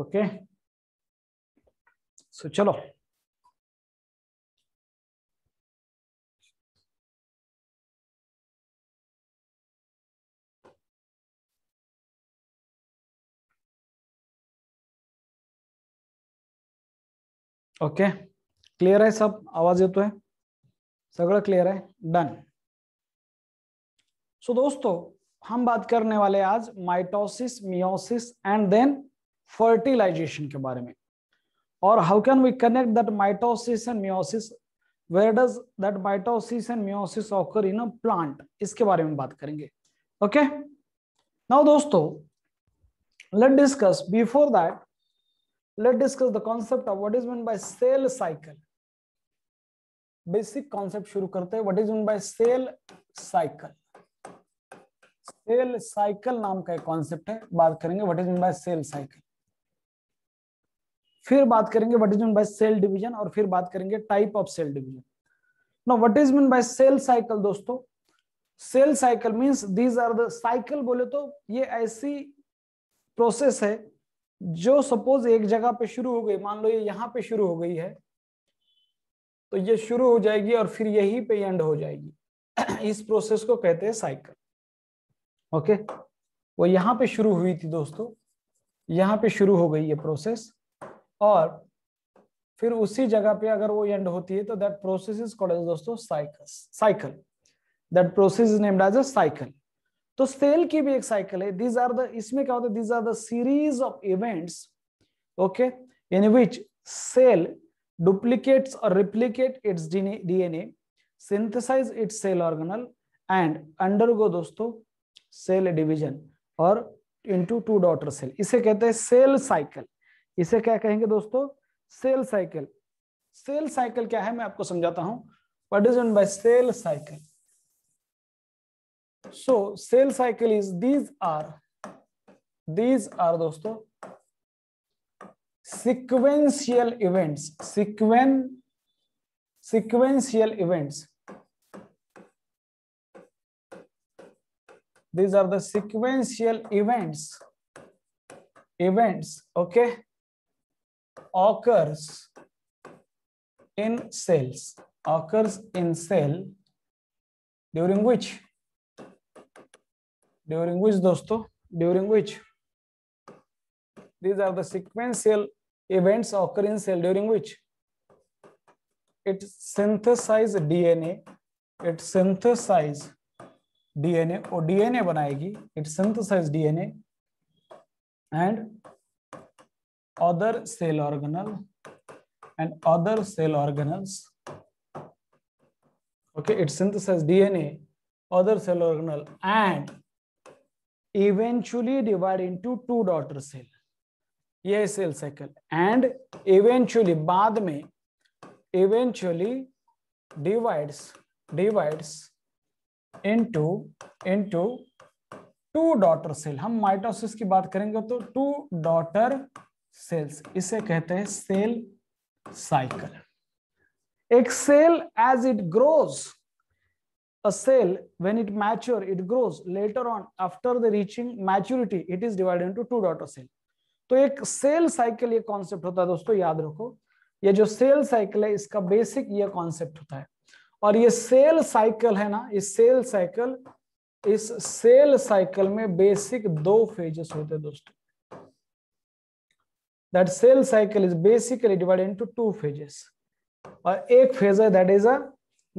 Okay so चलो okay clear है सब आवाज है सग क्लियर है डन सो so, दोस्तों हम बात करने वाले आज mitosis meiosis and then fertilization के बारे में और how can we connect that mitosis and meiosis where does that mitosis and meiosis occur in a plant इसके बारे में बात करेंगे ओके नाउ दोस्तों let discuss before that let discuss the concept of what is mean by cell cycle basic concept शुरू करते हैं what is mean by cell cycle cell cycle नाम का एक कॉन्सेप्ट है बात करेंगे what is mean by cell cycle फिर बात करेंगे what is mean by cell division और फिर बात करेंगे type of cell division no what is mean by cell cycle दोस्तों cell cycle means these are the cycle बोले तो ये ऐसी प्रोसेस है जो सपोज एक जगह पे शुरू हो गई मान लो ये यहां पे शुरू हो गई है तो ये शुरू हो जाएगी और फिर यही पे एंड हो जाएगी इस प्रोसेस को कहते हैं साइकिल ओके वो यहां पे शुरू हुई थी दोस्तों यहां पे शुरू हो गई ये प्रोसेस और फिर उसी जगह पे अगर वो एंड होती है तो that process is called as दोस्तों cycle that process is named as a cycle तो सेल की भी एक साइकिल है दीज आर द इसमें क्या होता है these are the series of events okay in which cell duplicates or replicate its synthesize its cell cell and undergo दोस्तों सेल डिविजन और टू टू डॉटर सेल इसे कहते हैं सेल साइकिल इसे क्या कहेंगे दोस्तों सेल साइकिल सेल साइकिल क्या है मैं आपको समझाता हूं what is by cell cycle so cell cycle is these are these are दोस्तों sequential events sequen sequential events these are the sequential events events okay occurs in cells, occurs in cell during which, during which dosto, during which these are the sequential events occur in cell during which it synthesize DNA, it synthesize DNA or DNA banayegi it synthesize DNA and other cell organelle and other cell organelles. Okay, it synthesizes DNA, other cell organelle, and eventually divide into two daughter cell. ये cell cycle and eventually baad mein eventually divides divides into into two daughter cell हम माइटोसिस की बात करेंगे तो to daughter sales इसे कहते हैं सेल साइकिल एक cell as it grows a cell when it mature it grows later on after the reaching maturity it is divided into two daughter cell तो एक सेल साइकिल ये concept होता है दोस्तों याद रखो ये जो सेल साइकिल है इसका बेसिक ये कॉन्सेप्ट होता है और ये सेल साइकिल है ना इस सेल साइकिल इस सेल साइकिल में बेसिक दो फेजेस होते हैं दोस्तों that cell cycle is basically divided into two phases और एक फेज है दैट इज अ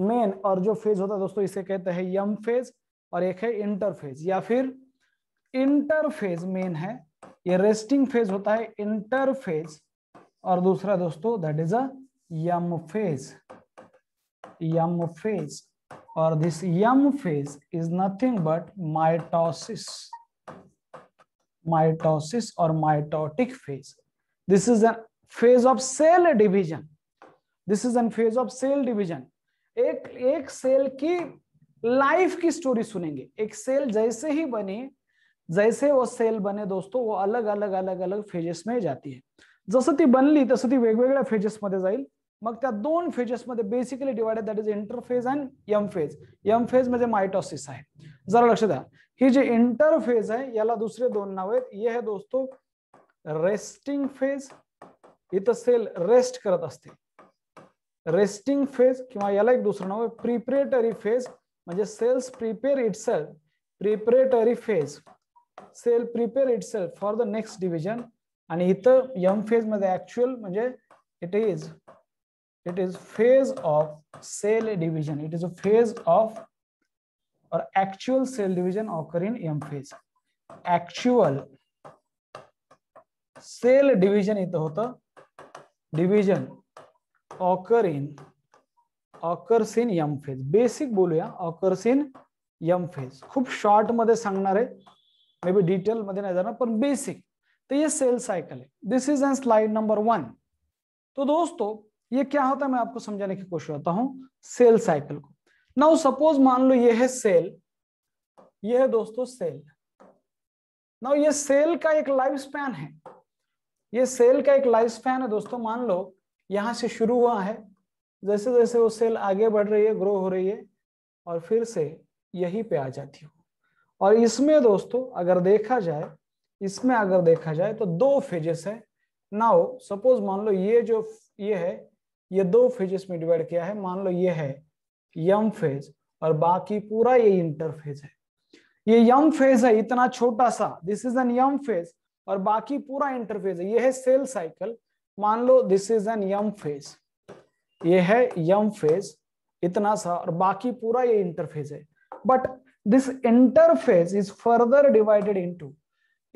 मेन और जो फेज होता है दोस्तों इसे कहते हैं यम फेज और एक है इंटरफेज या फिर इंटरफेज मेन है ये रेस्टिंग फेज होता है इंटरफेज और दूसरा दोस्तों that is a M phase M phase और this M phase is nothing but mitosis mitosis और mitotic phase this is a phase of cell division this is a phase of cell division एक एक cell की life की story सुनेंगे एक cell जैसे ही बने जैसे वो सेल बने दोस्तों वो अलग अलग अलग अलग फेजेस में जाती है जसं ती बनली तस ती वेगवेगळ्या फेजेसमध्ये जाईल मग त्या फेजेस मे basically divided that is interphase and M phase M phase मे मायटॉसिस है जरा लक्ष दी ही जी इंटरफेज है ये दुसरे दोन नाव ये है दोस्तों रेस्टिंग फेज इथं सेल रेस्ट करत असते रेस्टिंग फेज किंवा याला एक दुसरं नाव प्रिपरेटरी फेज म्हणजे cells prepare itself preparatory phase cell prepare itself for the next division आणि इथं यम फेज मध्ये ऍक्च्युअल म्हणजे it is it is phase of cell division it is a phase of or actual cell division occur in M phase actual cell division इत हो division occur in occurs in M phase basic बोलूया occurs in M phase खूब short मध्य संग मे B detail मध्य नहीं जाणार basic तो ये सेल साइकिल है this is an slide number one तो दोस्तों ये क्या होता है मैं आपको समझाने की कोशिश करता हूं सेल साइकिल को नाउ सपोज मान लो ये है सेल ये है दोस्तों सेल नाउ ये सेल का एक लाइफ स्पैन है ये सेल का एक लाइफ स्पैन है दोस्तों मान लो यहाँ से शुरू हुआ है जैसे जैसे वो सेल आगे बढ़ रही है ग्रो हो रही है और फिर से यही पे आ जाती हो और इसमें दोस्तों अगर देखा जाए इसमें अगर देखा जाए तो दो फेजेस है नाउ सपोज मान लो ये जो ये है ये दो फेजेस में डिवाइड किया है मान लो ये है यम फेज और बाकी पूरा ये इंटरफेज है ये यम फेज है इतना छोटा सा this is an M phase और बाकी पूरा इंटरफेज है ये है सेल साइकिल मान लो this is an M phase ये है यम फेज इतना सा और बाकी पूरा ये इंटरफेज है but this interphase is further divided into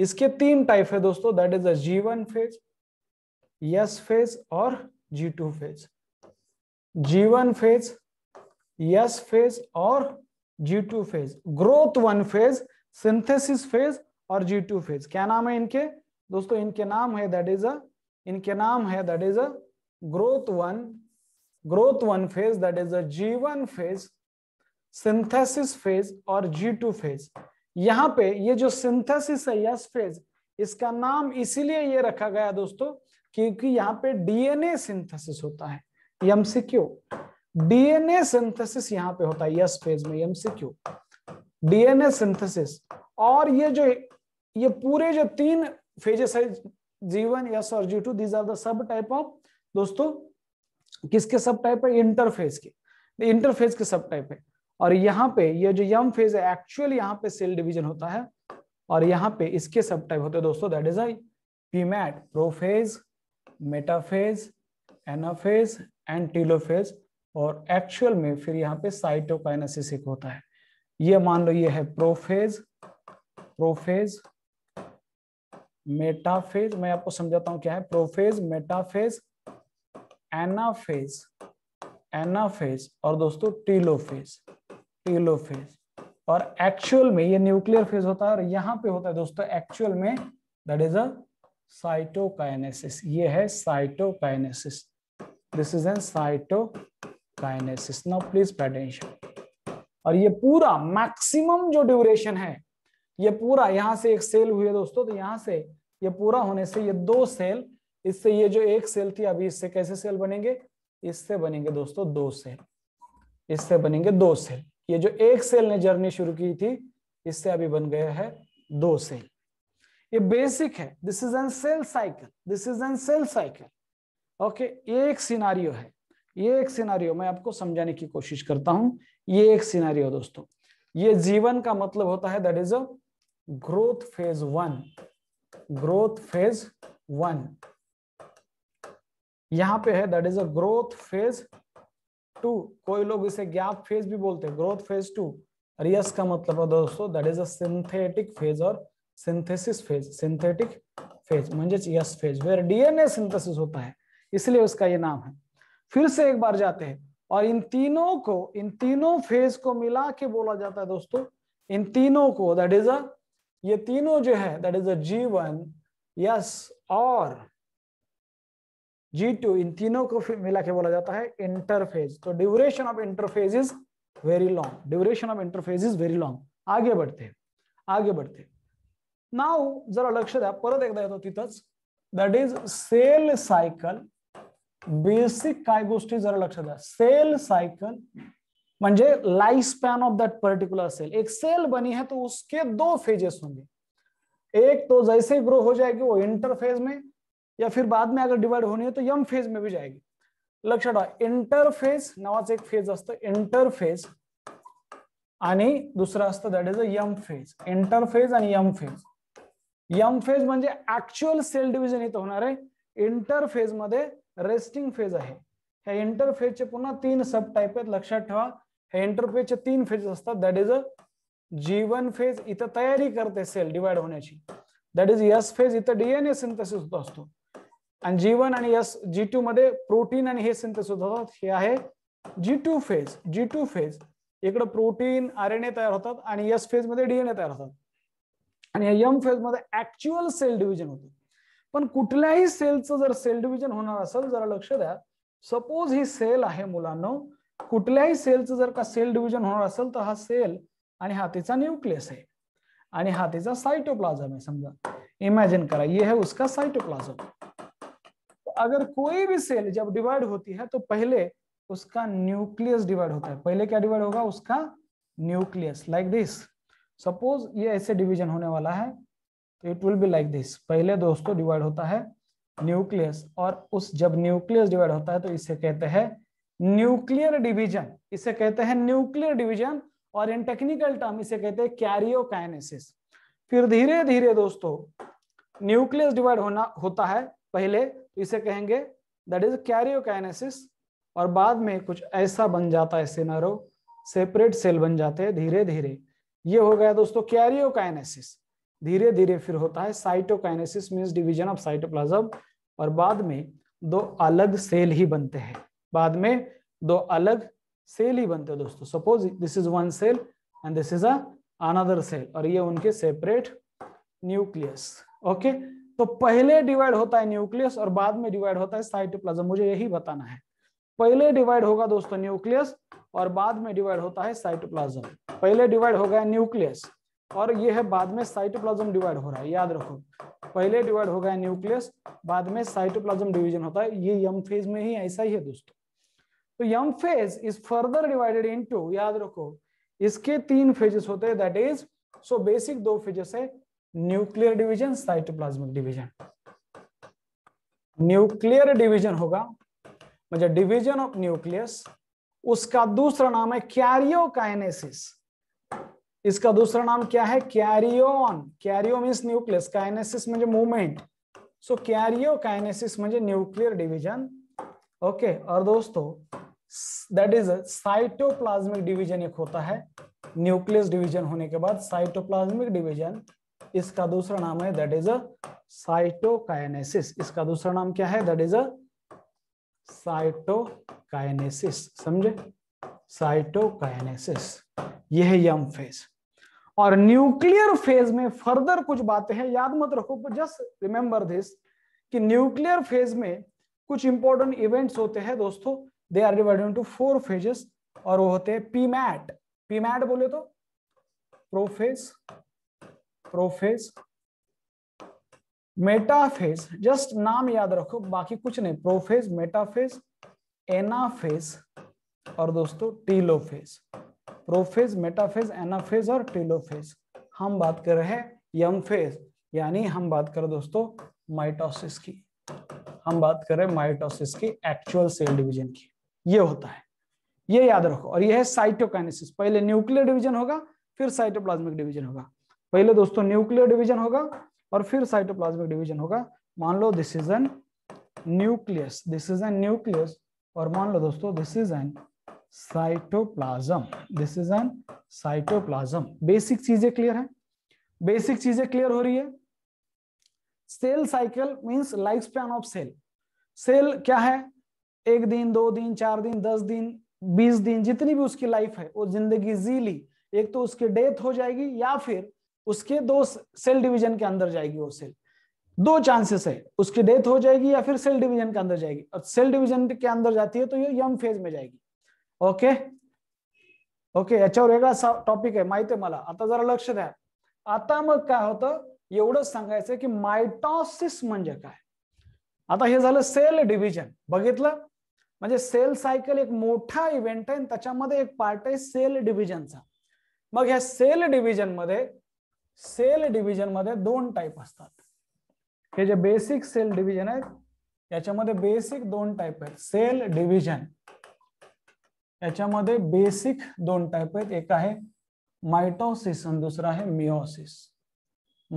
इसके तीन टाइप है दोस्तों that is a G one phase S phase और G two phase G one phase S phase और G two phase growth one phase synthesis phase और G two phase क्या नाम है इनके दोस्तों इनके नाम है दैट इज अ इनके नाम है that is a growth one growth one phase that is a G one phase synthesis phase और जी टू फेज यहाँ पे ये जो सिंथेसिस है यस फेज इसका नाम इसीलिए ये रखा गया दोस्तों क्योंकि यहाँ पे डीएनए सिंथेसिस होता है एमसीक्यू डीएनए सिंथेसिस यहाँ पे होता है यस फेज में एमसीक्यू डीएनए सिंथेसिस और ये जो ये पूरे जो तीन फेजेस है जी वन एस और G two these are the sub type of दोस्तों किसके सब टाइप है इंटरफेज के इंटरफेज के सब टाइप है और यहाँ पे ये जो यम फेज है एक्चुअल यहाँ पे सेल डिवीजन होता है और यहाँ पे इसके सब टाइप होते हैं दोस्तों that is at prophase metaphase anaphase and telophase और एक्चुअल में फिर यहाँ पे साइटोकाइनेसिस होता है ये मान लो ये है प्रोफेज प्रोफेज मेटाफेज मैं आपको समझाता हूं क्या है प्रोफेज मेटाफेज एनाफेज एनाफेज और दोस्तों टीलोफेज टीलोफेज और एक्चुअल में ये न्यूक्लियर फेज होता है और यहां पे होता है दोस्तों एक्चुअल में दैट इज अ साइटोकाइनेसिस ये है cytokinesis this is an cytokinesis now please attention और ये पूरा मैक्सिमम जो ड्यूरेशन है ये पूरा यहां से एक सेल हुई है दोस्तों तो यहां से ये पूरा होने से ये दो सेल इससे ये जो एक सेल थी अभी इससे कैसे सेल बनेंगे इससे बनेंगे दोस्तों दो सेल इससे बनेंगे दो सेल ये जो एक सेल ने जर्नी शुरू की थी इससे अभी बन गया है दो सेल ये बेसिक है this is an cell cycle this is an cell cycle okay ये एक सिनारियो है ये एक सिनारियो मैं आपको समझाने की कोशिश करता हूं ये एक सिनारियो दोस्तों ये जीवन का मतलब होता है that is a growth phase one growth phase one यहां पे है that is a growth phase two कोई लोग इसे गैप फेज भी बोलते हैं ग्रोथ फेज टू और यस का मतलब है दोस्तों that is a synthetic phase और सिंथेसिस फेज सिंथेटिक फेज म्हणजे S phase where DNA synthesis होता है इसलिए उसका ये नाम है फिर से एक बार जाते हैं और इन तीनों को इन तीनों फेज को मिला के बोला जाता है दोस्तों इन तीनों को दैट इज अ ये तीनों जो है that is a G one S और जी टू इन तीनों को मिला के बोला जाता है इंटरफेज तो duration of interphase is very long duration of interphase is very long आगे बढ़ते आगे बढ़ते नाउ जरा लक्ष द्या परत एकदा येतो तिथंच that is cell cycle basic काय गोष्टी जरा लक्ष द्या सेल सायकल म्हणजे life span of that particular cell एक सेल बनी है तो उसके दो फेजेस होंगे एक तो जैसे ही ग्रो हो जाएगी वो इंटर फेज में या फिर बाद में अगर डिवाइड होनी है तो यम फेज में भी जाएगी लक्षात इंटरफेज नावाचं एक फेज असतं इंटरफेज आणि दुसरं असतं that is M phase interphase आणि यम फेज यम फेज म्हणजे ऍक्च्युअल सेल डिव्हिजन इथं होणार आहे इंटरफेज मध्ये रेस्टिंग फेज आहे ह्या इंटरफेजचे पुन्हा तीन सब टाईप आहेत लक्षात ठेवा हे इंटरफेजचे तीन फेज असतात दॅट इज अ जीवन फेज इथं तयारी करते सेल डिवाइड होण्याची दॅट इज यस फेज इथं डीएनए सिंथेसिस होत असतो आणि जीवन आणि यस जी टू मध्ये प्रोटीन आणि हे सिंथेसिस होतात हे आहे G two phase G two phase इकडे प्रोटीन आर एन ए तयार होतात आणि यस फेज मध्ये डीएनए तयार होतात आणि या यम फेज मध्ये ऍक्च्युअल सेल डिव्हिजन होतं पण कुठल्याही सेलचं जर सेल डिव्हिजन होणार असेल जरा लक्ष द्या सपोज ही सेल आहे मुलांना कुछ सेलचं जर का सेल डिविजन हो तो हा सेल हाथी हा न्यूक्लियस है हाथी हा है समझा इमेजिन करा ये है उसका साइटोप्लाजम तो अगर कोई भी सेल जब डिवाइड होती है तो पहले उसका न्यूक्लियस डिवाइड होता है पहले क्या डिवाइड होगा उसका न्यूक्लियस लाइक दिस सपोज ये ऐसे डिवीजन होने वाला है तो it will be like this पहले दोस्तों डिवाइड होता है न्यूक्लियस और उस जब न्यूक्लियस डिवाइड होता है तो इसे कहते हैं न्यूक्लियर डिवीजन इसे कहते हैं न्यूक्लियर डिवीजन और इन टेक्निकल टर्म इसे कहते हैं कैरियोकाइनेसिस फिर धीरे धीरे दोस्तों न्यूक्लियस डिवाइड होना होता है पहले तो इसे कहेंगे दैट इज कैरियोकाइनेसिस और बाद में कुछ ऐसा बन जाता है सिनारो सेपरेट सेल बन जाते हैं धीरे धीरे ये हो गया दोस्तों कैरियोकाइनेसिस धीरे धीरे फिर होता है cytokinesis means division of cytoplasm और बाद में दो अलग सेल ही बनते हैं बाद में दो अलग सेल ही बनते हैं दोस्तों suppose this is one cell and this is another another cell और ये उनके सेपरेट न्यूक्लियस ओके तो पहले डिवाइड होता है न्यूक्लियस और बाद में डिवाइड होता है साइटोप्लाज्म मुझे यही बताना है पहले डिवाइड होगा दोस्तों न्यूक्लियस और बाद में डिवाइड होता है साइटोप्लाज्म पहले डिवाइड हो गया न्यूक्लियस और ये है बाद में साइटोप्लाज्म डिवाइड हो रहा है याद रखो पहले डिवाइड हो गया न्यूक्लियस बाद में साइटोप्लाज्म डिवीजन होता है ये यम फेज में ही ऐसा ही है दोस्तों तो M phase is further divided into याद रखो इसके तीन फेजेस होते हैं दैट इज सो बेसिक दो फेजेस है nuclear division cytoplasmic division nuclear division होगा मतलब डिवीजन ऑफ न्यूक्लियस उसका दूसरा नाम है कैरियोकाइनेसिस इसका दूसरा नाम क्या है karyon karyo means nucleus kinesis मुझे मूवमेंट सो कैरियो काइनेसिस म्हणजे न्यूक्लियर डिवीजन ओके और दोस्तों दैट इज साइटोप्लाज्मिक डिवीजन एक होता है न्यूक्लियस डिवीजन होने के बाद साइटोप्लाज्मिक डिवीजन इसका दूसरा नाम है दैट इज अ साइटोकाइनेसिस इसका दूसरा नाम क्या है दैट इज अ साइटोकाइनेसिस समझे साइटोकाइनेसिस यह है यम फेज और न्यूक्लियर फेज में फर्दर कुछ बातें हैं याद मत रखो जस्ट रिमेंबर दिस कि न्यूक्लियर फेज में कुछ इंपॉर्टेंट इवेंट्स होते हैं दोस्तों they are divided into four phases और वो होते हैं पीमैट पीमैट बोले तो प्रोफेज प्रोफेज मेटाफेज जस्ट नाम याद रखो बाकी कुछ नहीं प्रोफेज मेटाफेज एनाफेज और दोस्तों टीलोफेज प्रोफेज मेटाफेज एनाफेज और टीलोफेज हम बात कर रहे हैं यम फेज यानी हम बात कर दोस्तों माइटोसिस की हम बात कर रहे हैं माइटोसिस की एक्चुअल सेल डिवीजन की ये होता है ये याद रखो और यह है साइटोकाइनेसिस पहले न्यूक्लियर डिवीजन होगा फिर साइटोप्लाज्मिक डिवीजन होगा पहले दोस्तों न्यूक्लियर डिवीजन होगा और फिर साइटोप्लाज्मिक डिवीजन होगा मान लो this is an nucleus this is an nucleus और मान लो दोस्तों this is an cytoplasm this is an cytoplasm basic चीजें क्लियर है बेसिक चीजें क्लियर हो रही है cell cycle means life span of cell cell क्या है एक दिन दो दिन चार दिन दस दिन बीस दिन जितनी भी उसकी लाइफ है वो जिंदगी जी ली एक तो उसकी डेथ हो जाएगी या फिर उसके दो सेल डिवीजन के अंदर जाएगी वो सेल दो चांसेस है उसकी डेथ हो जाएगी या फिर सेल डिवीजन के अंदर जाएगी और सेल डिवीजन के अंदर जाती है तो ये यम फेज में जाएगी ओके ओके अच्छा और वेगळा टॉपिक है माहिती आहे मला आता जरा लक्ष द्या आता मग काय होतं एवढंच सांगायचं की मायटॉसिस म्हणजे काय आता हे झालं सेल डिव्हिजन बघितलं म्हणजे सेल सायकल एक मोठा इव्हेंट आहे त्याच्यामध्ये एक पार्ट आहे सेल डिव्हिजनचा मग ह्या सेल डिव्हिजन मध्ये सेल डिव्हिजन मध्ये दोन टाईप असतात हे जे बेसिक सेल डिव्हिजन आहेत याच्यामध्ये बेसिक दोन टाईप आहेत सेल डिव्हिजन याच्यामध्ये बेसिक दोन टाईप आहेत एक आहे मायटोसिस आणि दुसरा आहे मिओसिस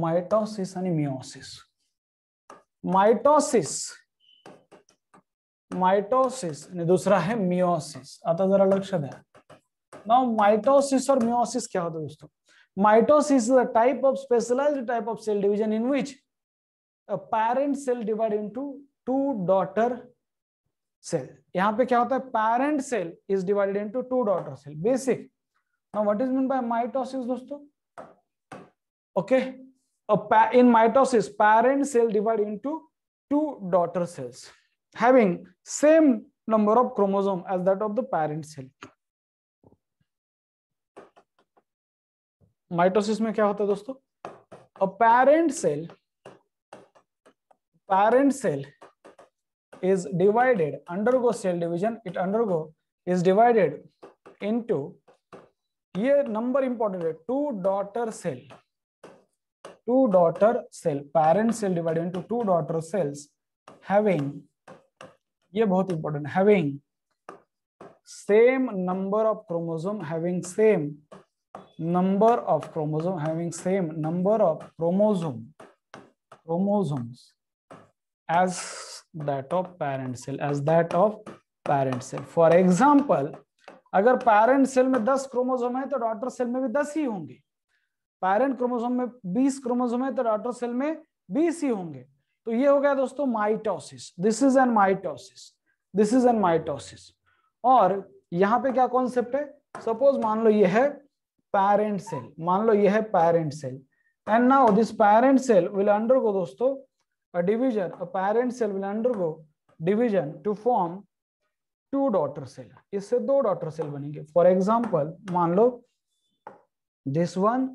मायटॉसिस आणि मिओसिस मायटोसिस माइटोसिस दूसरा है मियोसिस अतः जरा लक्ष्य दे नाउ माइटोसिस और मियोसिस क्या होता है दोस्तों mitosis is a type of specialised type of cell division in which a parent cell divide into two daughter cell यहां पे क्या होता है parent cell is divided into two daughter cell basic now what is mean by mitosis दोस्तों okay in mitosis parent cell divide into two daughter cells having same number of chromosome as that of the parent cell mitosis में क्या होता है दोस्तों a parent cell parent cell is divided undergo cell division it undergo is divided into ये number important है two daughter cell two daughter cell parent cell divided into two daughter cells having ये बहुत important having same number of chromosome having same number of chromosome having same number of chromosome chromosomes as that of parent cell as that of parent cell for example अगर parent cell में दस chromosome है तो daughter cell में भी दस ही होंगे parent chromosome में बीस क्रोमोजोम है तो डॉटर सेल में बीस ही होंगे तो ये हो गया दोस्तों mitosis this is an mitosis this is an mitosis और यहां पे क्या कॉन्सेप्ट है सपोज मान लो ये है पेरेंट सेल मान लो ये है parent cell and now this parent cell will undergo दोस्तों a division a parent cell will undergo division to form two daughter cell इससे दो डॉटर सेल बनेंगे फॉर एग्जांपल मान लो this one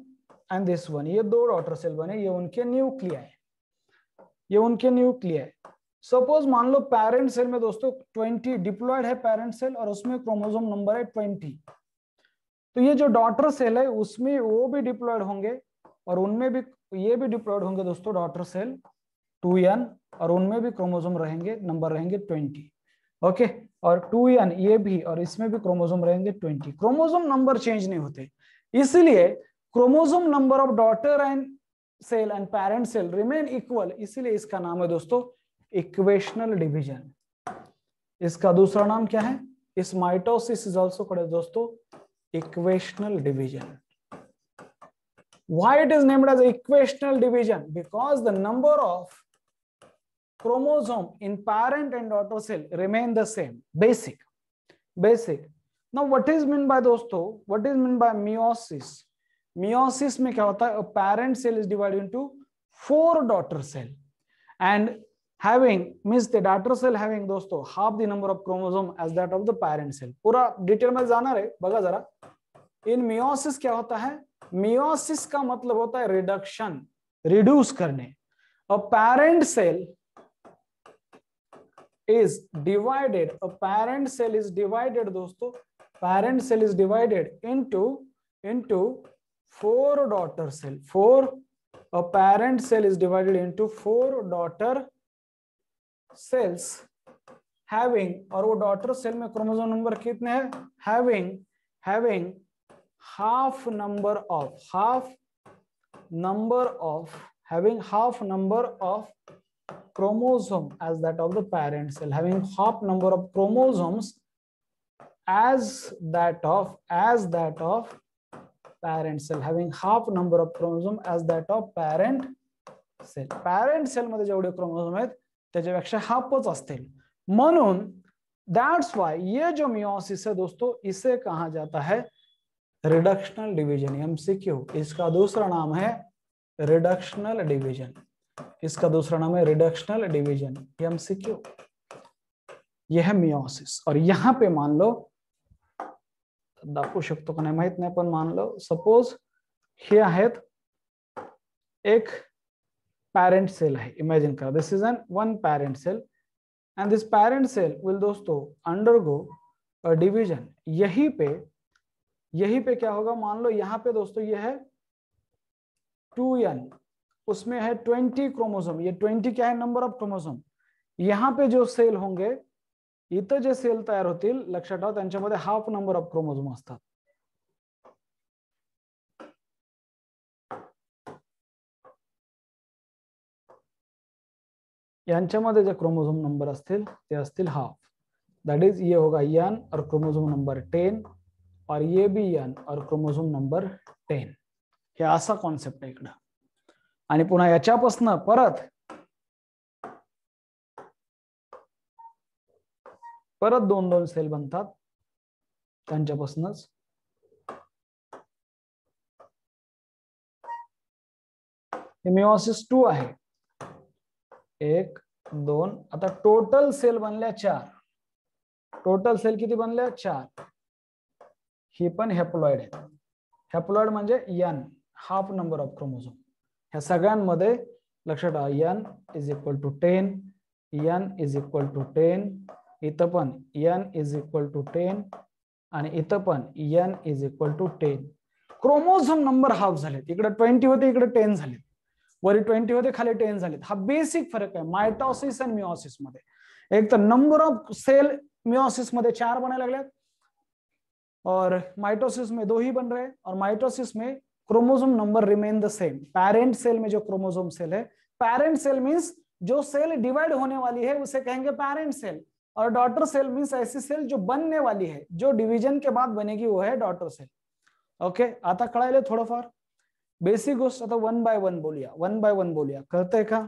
and this one ये दो daughter cell बने ये उनके न्यूक्लिया है ये उनके न्यूक्लिया है सपोज मान लो पेरेंट सेल में दोस्तों ट्वेंटी डिप्लॉयड है पेरेंट सेल और उसमें क्रोमोजोम नंबर है ट्वेंटी तो ये जो डॉटर सेल है उसमें वो भी डिप्लॉयड होंगे और उनमें भी ये भी डिप्लॉयड होंगे दोस्तों डॉटर सेल टू एन और उनमें भी क्रोमोजोम रहेंगे नंबर रहेंगे ट्वेंटी ओके और टू एन ये भी और इसमें भी क्रोमोजोम रहेंगे ट्वेंटी क्रोमोजोम नंबर चेंज नहीं होते इसलिए chromosome number of daughter and cell and parent cell remain equal इसीलिए इसका नाम है दोस्तों इक्वेशनल डिवीजन इसका दूसरा नाम क्या है इस माइटोसिस इज ऑल्सो दोस्तों equational division why it is named as equational division because the number of chromosome in parent and auto cell remain the same basic basic now what is mean by दोस्तों what is mean by meiosis meiosis में क्या होता है parent cell is divided into four daughter cell and having means the daughter cell having दोस्तों half the number of chromosome as that of the parent cell पूरा detail में जाना रे बगा जरा इन मियोसिस क्या होता है मियोसिस का मतलब होता है रिडक्शन रिड्यूस करने a parent cell is divided a parent cell is divided दोस्तों parent cell is divided into into four daughter cell four a parent cell is divided into four daughter cells having Or, वो daughter cell में chromosome number कितने hai? having having half number of half number of having half number of chromosome as that of the parent cell having half number of chromosomes as that of as that of parent cell having half number of chromosome as that of parent cell parent cell मध्ये जेवढे chromosome आहेत त्याच्यापेक्षा हाफच असतील म्हणून that's why ये जो meiosis है दोस्तों इसे कहा जाता है रिडक्शनल डिवीजन एमसीक्यू इसका दूसरा नाम है रिडक्शनल डिवीजन इसका दूसरा नाम है रिडक्शनल डिवीजन एमसीक्यू यह है मियोसिस और यहां पे मान लो दाखू शको का नाही माहित नाही पण मानलं सपोज हे है एक पैरेंट सेल है इमेजिन करा this is an one parent cell and this parent cell will दोस्तों अंडर अंडरगो डिविजन यही पे यही पे क्या होगा मान लो यहाँ पे दोस्तों ये है टू एन उसमें है ट्वेंटी क्रोमोसोम ये ट्वेंटी क्या है नंबर ऑफ क्रोमोसोम यहाँ पे जो सेल होंगे इथं जे सेल तयार होतील लक्षात ठेवा त्यांच्यामध्ये हाफ नंबर ऑफ क्रोमोझोम असतात यांच्यामध्ये जे क्रोमोझोम नंबर असतील ते असतील हाफ दॅट इज ये होगा यन और क्रोमोझोम नंबर टेन और ये बी यन और क्रोमोझोम नंबर टेन हे असा कॉन्सेप्ट आहे इकडं आणि पुन्हा याच्यापासनं परत परत दोन दोन सेल बनतात त्यांच्यापासूनच मिओसिस टू आहे एक दोन आता टोटल सेल बनल्या चार टोटल सेल किती बनल्या चार ही पण हॅप्लॉइड आहे हॅप्लॉइड म्हणजे n half number of chromosome ह्या सगळ्यांमध्ये लक्षात ठेवा n is equal to ten n is equal to ten इतपन n is equal to ten इतपन n is equal to ten chromosome number half इकडे ट्वेंटी होते इकडे टेन वरी ट्वेंटी होते खाली टेन हा बेसिक फरक है मायटॉसिस आणि एक तो नंबर ऑफ सेल मिओसिस चार बनाए लगे और माइटोसिस में दो ही बन रहे हैं और माइटोसिस में chromosome number remain the same parent cell में जो क्रोमोजोम सेल है पेरेंट सेल मीन्स जो सेल डिवाइड होने वाली है उसे कहेंगे पेरेंट सेल और डॉटर सेल मीन ऐसी सेल जो बनने वाली है जो डिवीजन के बाद बनेगी वो है डॉटर सेल ओके आता okay? ले थोड़ा फार बेसिक गोष्ट आता वन बाय वन बोलिया वन बाय वन बोलिया कहते का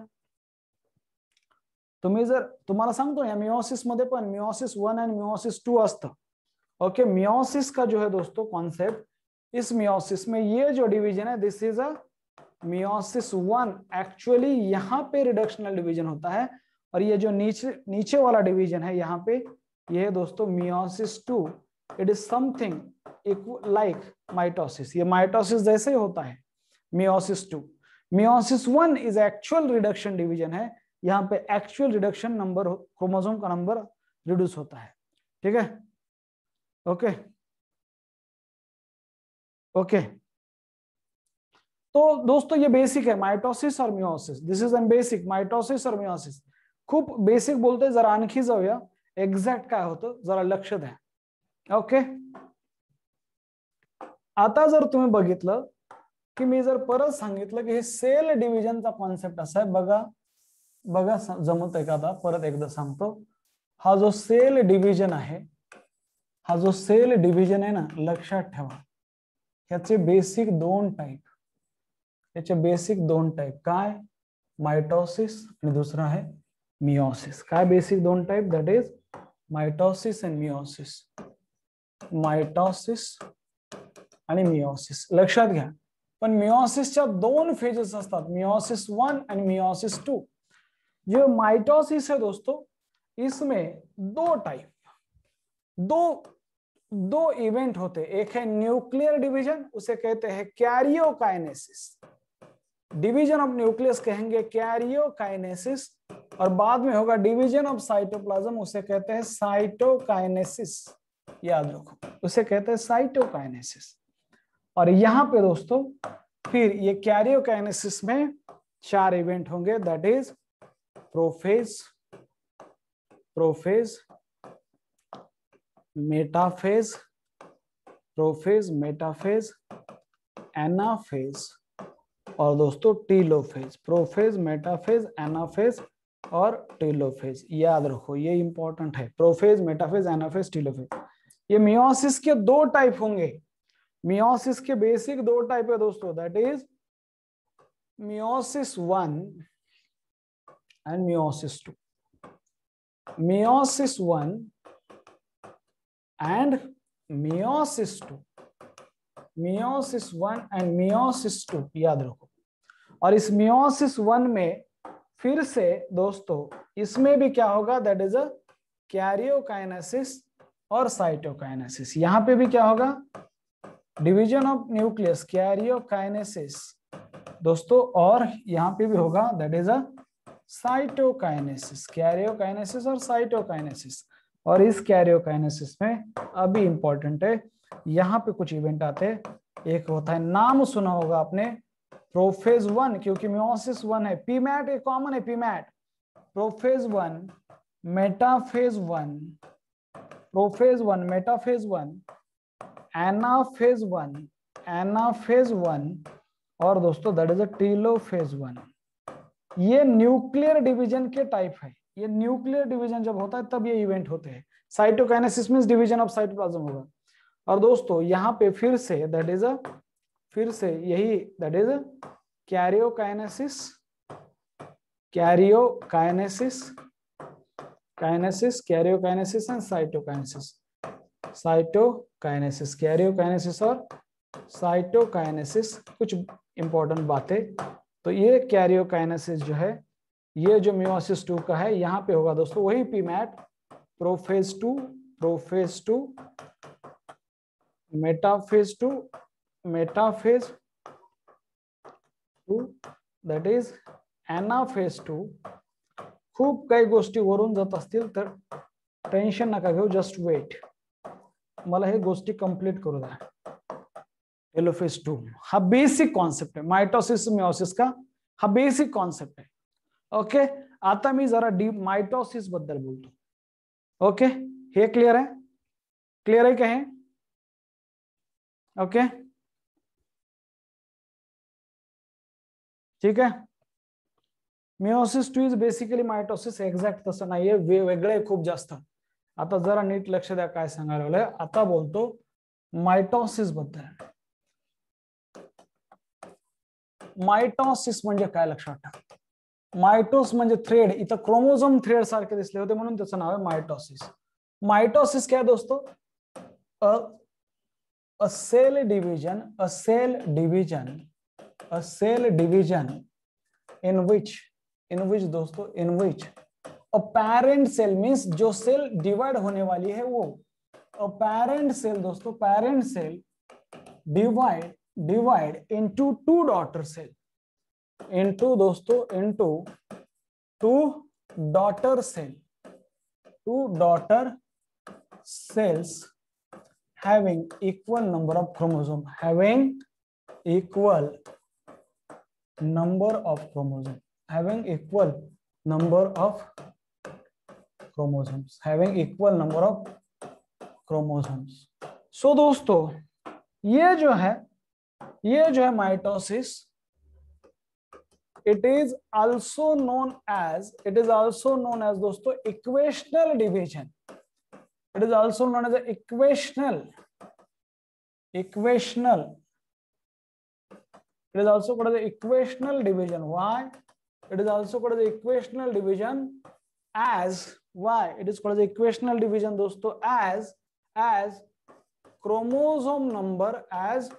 तुम्हें तो जर तुम्हाला सांगतो या मिओसिस मध्य पण meiosis one and meiosis two अस्त ओके okay? मिओसिस का जो है दोस्तों कॉन्सेप्ट इस मियोसिस में ये जो डिवीजन है this is a meiosis one actually यहाँ पे रिडक्शनल डिवीजन होता है और ये जो नीचे नीचे वाला डिवीजन है यहाँ पे ये है दोस्तों meiosis two it is something like mitosis ये माइटोसिस जैसे होता है meiosis two meiosis one is actual reduction division है यहाँ पे एक्चुअल रिडक्शन नंबर क्रोमोजोम का नंबर रिड्यूस होता है ठीक है ओके ओके तो दोस्तों ये बेसिक है माइटोसिस और meiosis this is an basic mitosis और मियोसिस खूप बेसिक बोलतोय जरा आणखी जाऊया एक्झॅक्ट काय होतं जरा लक्ष द्या ओके आता जर तुम्ही बघितलं की मी जर परत सांगितलं की हे सेल डिव्हिजनचा कॉन्सेप्ट असा आहे बघा बघा जमत आहे का आता परत एकदा सांगतो हा जो सेल डिव्हिजन आहे हा जो सेल डिव्हिजन आहे ना लक्षात ठेवा ह्याचे बेसिक दोन टाईप याचे बेसिक दोन टाईप काय मायटॉसिस आणि दुसरा आहे meiosis ka basic don type that is mitosis and meiosis mitosis आणि meiosis lakshat gya pan meiosis cha don phases astat meiosis 1 and meiosis 2 jo mitosis hai dosto isme do type दो दो event होते एक है nuclear division उसे कहते हैं karyokinesis division of nucleus कहेंगे कैरियोकाइनेसिस और बाद में होगा डिवीजन ऑफ साइटोप्लाज्म उसे कहते हैं साइटोकाइनेसिस याद रखो उसे कहते हैं साइटोकाइनेसिस और यहां पे दोस्तों फिर ये कैरियोकाइनेसिस में चार इवेंट होंगे that is prophase prophase metaphase prophase metaphase anaphase और दोस्तों टीलोफेज प्रोफेज मेटाफेज एनाफेज और टेलोफेज याद रखो ये इंपॉर्टेंट है प्रोफेज मेटाफेज एनाफेज टेलोफेज ये मियोसिस के दो टाइप होंगे मियोसिस के बेसिक दो टाइप है दोस्तों that is meiosis one and meiosis two meiosis one and meiosis two meiosis one and meiosis two याद रखो और इस मियोसिस वन में फिर से दोस्तों इसमें भी क्या होगा दैट इज अ कैरियोकाइनेसिस और साइटोकाइनेसिस यहां पे भी क्या होगा डिवीजन ऑफ न्यूक्लियस कैरियोकाइनेसिस दोस्तों और यहां पे भी होगा that is a cytokinesis karyokinesis और साइटोकाइनेसिस और इस कैरियोकाइनेसिस में अभी इंपॉर्टेंट है यहां पे कुछ इवेंट आते हैं एक होता है नाम सुना होगा आपने प्रोफेज वन क्योंकि मियोसिस वन है पीमैट एक कॉमन है PMAT prophase one metaphase one prophase one metaphase one anaphase one anaphase one और दोस्तों that is a telophase one ये न्यूक्लियर डिवीजन के टाइप है ये न्यूक्लियर डिवीजन जब होता है तब ये इवेंट होते हैं cytokinesis means division of cytoplasm होगा और दोस्तों यहां पे फिर से दैट इज अ फिर से यही that is karyokinesis karyokinesis kinesis karyokinesis and cytokinesis cytokinesis karyokinesis और साइटोकाइनेसिस कुछ इंपॉर्टेंट बातें तो ये कैरियोकाइनेसिस जो है ये जो म्योसिस टू का है यहाँ पे होगा दोस्तों वही PMAT prophase two prophase two metaphase two metaphase 2 that is anaphase two खूब कई गोष्टी वरुण जात टेन्शन नका घे जस्ट वेट मे गोष्टी कम्प्लीट करू द्या एलोफेज टू हा बेसिक कॉन्सेप्ट है मायटॉसिस मिओसिस का हा बेसिक कॉन्सेप्ट है ओके आता मी जरा डी मायटॉसिस बदल बोलते ओके क्लियर है क्लियर है क्या है ओके ओके ठीक आहे meiosis two is basically mitosis exact तसं नाहीये वेगळे खूप जास्त आता जरा नीट लक्ष द्या काय सांगायला आता बोलतो मायटॉसिस बद्दल मायटॉसिस म्हणजे काय लक्षात ठेवा मायटोस म्हणजे थ्रेड इथं क्रोमोझोम थ्रेड सारखे दिसले होते म्हणून त्याचं नाव आहे मायटॉसिस मायटॉसिस काय दोस्तो a cell division a cell division a cell division in which in which दोस्तों in which a parent cell means जो cell divide होने वाली है वो a parent cell दोस्तों parent cell divide divide into two daughter cell into दोस्तों into two daughter cell two daughter cells having equal number of chromosome having equal number of chromosomes having equal number of chromosomes having equal number of chromosomes so दोस्तों ये जो है ये जो है mitosis it is also known as it is also known as दोस्तों equational division it is also known as equational equational It is also called as equational division. Why? It is also called as equational division as why? It is called as equational division, dosto, as as chromosome number as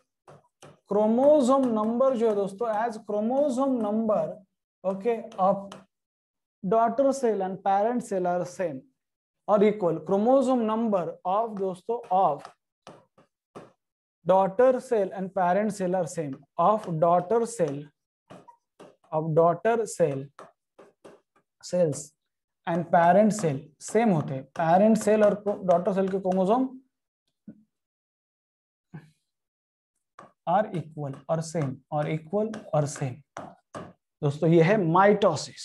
chromosome number jo hai dosto as chromosome number okay of daughter cell and parent cell are same or equal chromosome number of dosto of daughter cell and parent cell are same of daughter cell of daughter cell cells and parent cell same होते हैं parent cell और daughter cell के chromosome are equal और same और equal और same दोस्तों ये है mitosis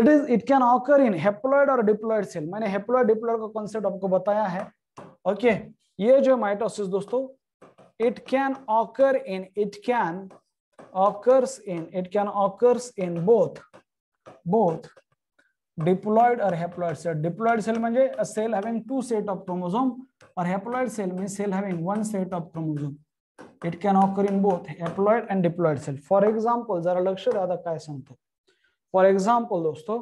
it is it can occur in haploid और डिप्लॉइड सेल मैंने हेप्लॉइड डिप्लॉइड का कॉन्सेप्ट आपको बताया है ओके okay, ये जो माइटोसिस दोस्तों it can occur in it can occurs in it can occurs in both both diploid or haploid cell diploid cell म्हणजे a cell having two set of chromosome or haploid cell means cell having one set of chromosome it can occur in both haploid and diploid cell for example zara laksha dada kay काय for example dosto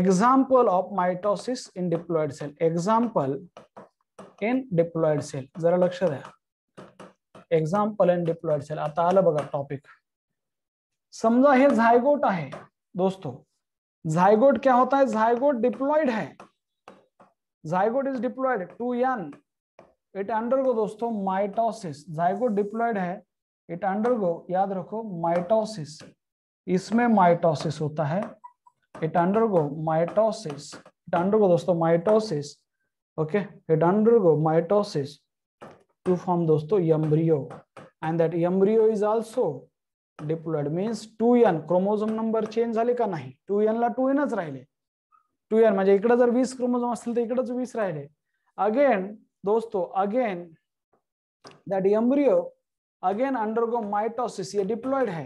example of mitosis in diploid cell example in diploid cell zara laksha द्या example and diploid cell आता आल बॉपिक समझा हे zygote है दोस्तों zygote क्या होता है जायगोट डिप्लॉइड है zygote is diploid two n it undergo दोस्तों माइटोसिस जायगोट डिप्लॉइड है इट अंडरगो याद रखो माइटोसिस इसमें माइटोसिस होता है it undergo mitosis it undergo दोस्तों mitosis okay it undergo mitosis to form दोस्तों embryo and that embryo is also diploid means two n chromosome number change झाले का नाही एन ला टू एन 2nच राहिले एन म्हणजे इकडे जर 20 क्रोमोजोम असतील तर इकडेच 20 राहिले अगेन दोस्तों again that embryo again undergo mitosis ये डिप्लॉइड है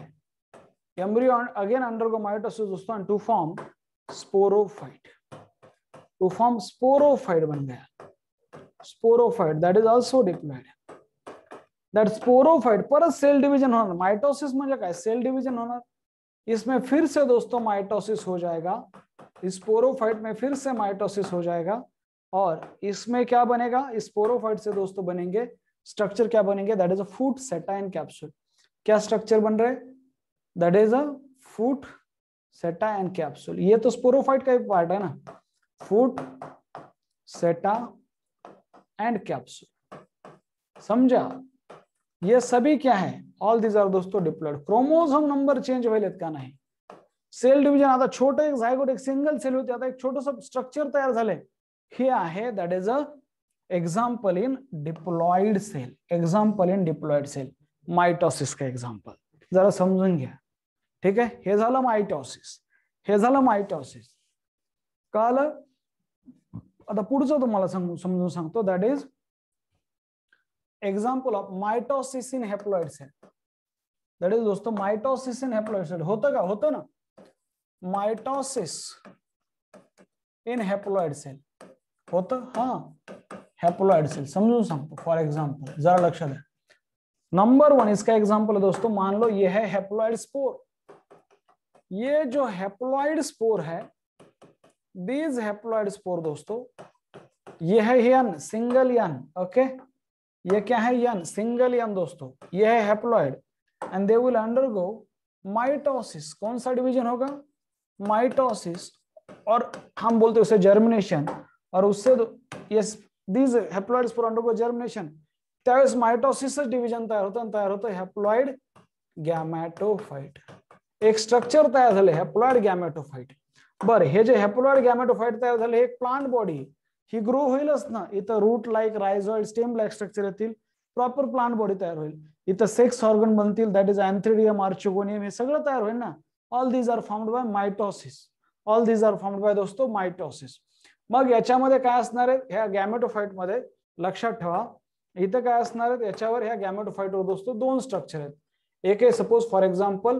एम्ब्रियो अगेन अंडरगो माइटोसिस दोस्तों to form sporophyte to form sporophyte बन गया sporophyte that is also diploid that sporophyte पर सेल डिविजन होना माइटोसिस में मतलब क्या सेल डिविजन होना इसमें फिर से दोस्तों माइटोसिस हो जाएगा स्पोरोफाइट में फिर से माइटोसिस हो जाएगा और इसमें क्या बनेगा स्पोरोफाइट से दोस्तों बनेंगे स्ट्रक्चर क्या बनेंगे that is a foot seta and capsule क्या स्ट्रक्चर बन रहे that is a foot seta and capsule ये तो स्पोरोफाइट का एक पार्ट है ना फूट सेटा एंड कैप्सूल समझा ये सभी क्या है ऑल दीज आर दोस्तों डिप्लॉयड क्रोमोसोम नंबर चेंज हो का नाही सेल डिविजन आता छोटे एक जायगोट एक सिंगल सेल होती आता एक छोटस स्ट्रक्चर तैयार झाले हे आहे that is a example in diploid cell example in diploid cell mitosis का एक्झाम्पल जरा समझुन घया ठीक है माइटोसिस माइटोसिस कल आता पुढचं तुम्हाला सांगू समजून सांगतो that is example of mitosis in haploid cell that is दोस्तों मायटॉसिस इन हेप्लॉइड सेल होतं का होतं ना मायटॉसिस इन हेप्लॉइड सेल होतं हा हेप्लॉइड सेल समझो सांगतो फॉर एग्जांपल जरा लक्ष दें नंबर वन इसका एग्जाम्पल है दोस्तों मान लो ये है हेप्लॉइड स्पोर ये जो हेप्लॉइड स्पोर है दीज हेप्लॉइड स्पोर दोस्तों ये है यन सिंगल यन ओके ये क्या है यन सिंगल यन दोस्तों ये है haploid and they will undergo mitosis कौन सा डिवीजन होगा माइटोसिस और हम बोलते हैं उसे जर्मिनेशन और उससे ये these haploid spore undergo germination त्यावेळेस मायटॉसिस डिव्हिजन तयार होतं तयार होतं हॅप्लॉइड गॅमॅटोफाईट एक स्ट्रक्चर तैयार झाले हॅप्लॉइड बरं हे जे हॅप्लॉइड गॅमेटोफाईट तयार झाले एक प्लांट बॉडी ही ग्रो होईलच ना इथं root like rhizoid stem like structure येतील प्रॉपर प्लांट बॉडी तयार होईल इथं सेक्स ऑर्गन बनतील दॅट इज अँथ्रेडियम आर्चिगोनियम हे सगळं तयार होईल ना all these are formed by mitosis all these are formed by दोस्तो मायटॉसिस मग याच्यामध्ये काय असणार आहे ह्या गॅमेटोफाईट मध्ये लक्षात ठेवा इथं काय असणार आहेत याच्यावर ह्या गॅमेटोफाईट वर दोस्तो दोन स्ट्रक्चर आहेत एक आहे suppose for example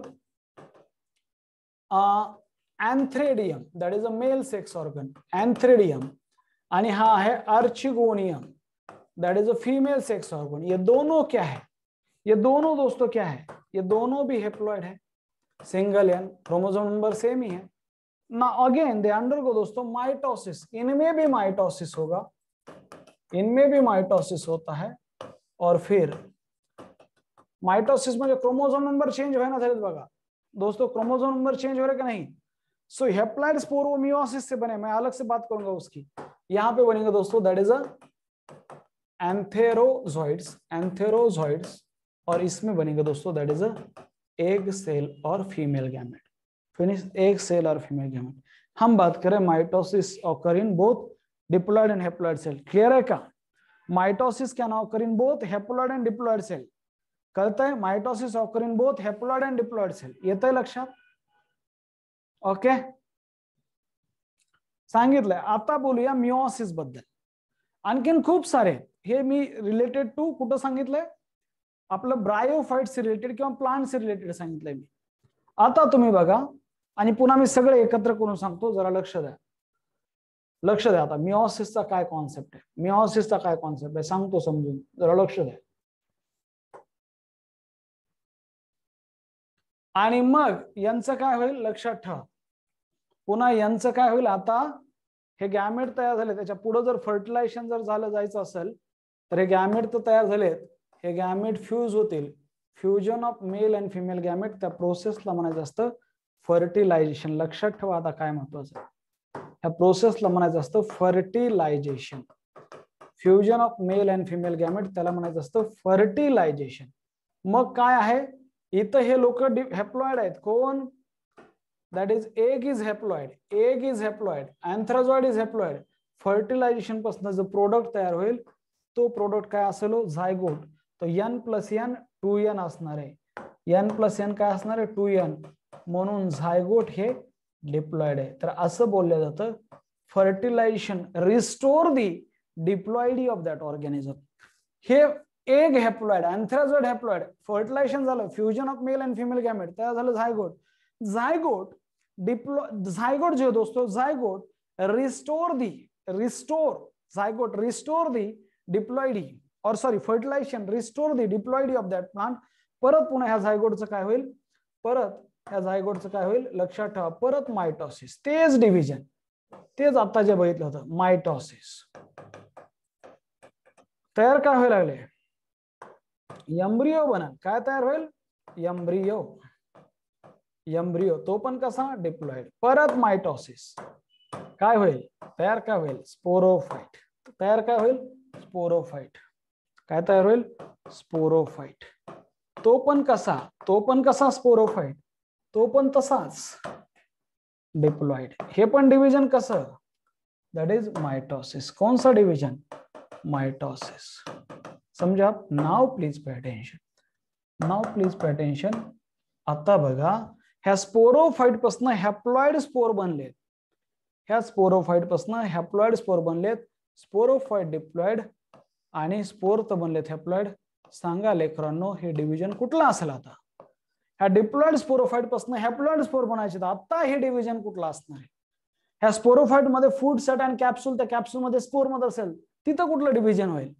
antheridium that is a male sex organ antheridium हा है archegonium that is a female sex organ ये दोनों क्या है ये दोनों दोस्तों क्या है ये दोनों भी हेप्लॉइड है single n chromosome number same ही है ना अगेन दे अंडर को दोस्तों माइटोसिस इनमें भी माइटोसिस होगा इनमें भी माइटोसिस होता है और फिर माइटोसिस में जो क्रोमोजोम नंबर चेंज होना चाहिए बगा दोस्तों क्रोमोजोम नंबर चेंज हो रहा है कि नहीं सो हेप्लाइड स्पोर वो मियोसिस से बने मैं अलग से बात करूंगा उसकी यहां पे बनेगा दोस्तों दैट इज अ एंथेरोजॉइड्स और इसमें बनेगा दोस्तों that is a egg cell और female gamete finish egg cell और फीमेल गैमेट हम बात करें mitosis occur in both diploid and haploid cell clear है क्या माइटोसिस क्या can occur in both haploid and diploid cell करता है mitosis occur in both haploid and diploid cell येत आहे लक्षात ओके सांगितलंय आता बोलूया मिओसिस बद्दल आणखीन खूप सारे हे मी रिलेटेड टू कुठं सांगितलंय आपलं ब्रायोफाइट्स रिलेटेड किंवा प्लांट्स रिलेटेड सांगितलंय मी आता तुम्ही बघा आणि पुन्हा मी सगळे एकत्र करून सांगतो जरा लक्ष द्या लक्ष द्या आता मिओसिसचा काय कॉन्सेप्ट आहे मिओसिसचा काय कॉन्सेप्ट आहे सांगतो समजून जरा लक्ष द्या आणि मग यांचं काय होईल लक्षात ठेवा पुन्हा यांचं काय होईल आता हे गॅमेट तयार झाले त्याच्या पुढे जर फर्टिलायझेशन जर झालं जायचं असेल तर हे गॅमेट तर तयार झालेत हे गॅमेट फ्यूज होतील fusion of male and female gamete त्या प्रोसेसला म्हणायचं असतं फर्टिलायझेशन लक्षात ठेवा आता काय महत्वाचं ह्या प्रोसेसला म्हणायचं असतं fertilization fusion of male and female gamete त्याला म्हणायचं असतं फर्टिलायझेशन मग काय आहे इथं हे लोक हॅप्लॉइड आहेत कोण that is egg is haploid egg is haploid anthrazoid is haploid fertilization पासून जो प्रोडक्ट तयार होईल तो प्रोडक्ट काय असेल झायगोट तर n plus n two n असणार आहे एन प्लस एन काय असणार आहे टू एन म्हणून झायगोट हे डिप्लॉइड आहे तर असं बोललं जातं fertilization restore the diploidy of that organism हे egg haploid antherozoid haploid fertilization झालं fusion of male and female gamete तयार झालं झायगोट झायगोट डिप्लो जायगोट जो है दोस्तों zygote restore the restore zygote restore the diploidy और sorry fertilization restore the diploidy of that plant परत पुन्हा ह्या झायगोडचं काय होईल परत ह्या झायगोडचं काय होईल लक्षात ठेवा परत मायटॉसिस तेच डिव्हिजन तेच आता जे बघितलं होतं मायटॉसिस तयार काय व्हायला लागले यम्रियो बना काय तयार होईल एम्ब्रियो एम्ब्रिओ तो पण कसा डिप्लॉइड परत मायटॉसिस काय होईल तयार काय होईल स्पोरोफाईट तयार काय होईल स्पोरोफाईट काय तयार होईल स्पोरोफाईट तो पण कसा तो पण कसा स्पोरोफाईट तो पण तसाच डिप्लॉइड हे पण डिव्हिजन कसं दॅट इज मायटॉसिस कोणसा डिव्हिजन मायटॉसिस समजा नाव please pay now please pay आता बघा ह्या स्पोरोफाईट पासून हॅप्लॉइड स्पोर बनलेत ह्या स्पोरोफाईट पासून हॅप्लॉइड स्पोर बनलेत स्पोरोफाईट डिप्लॉइड आणि स्पोर तर बनलेत हॅप्लॉइड सांगा लेकरांनो हे डिव्हिजन कुठला असेल आता ह्या डिप्लॉइड स्पोरोफाईट पासून हॅप्लॉइड स्पोर बनायचे आता हे डिव्हिजन कुठला असणार आहे ह्या स्पोरोफाईट मध्ये फूड सेट अँड कॅप्सूल तर कॅप्सूल मध्ये स्पोर मध्ये असेल तिथं कुठलं डिव्हिजन होईल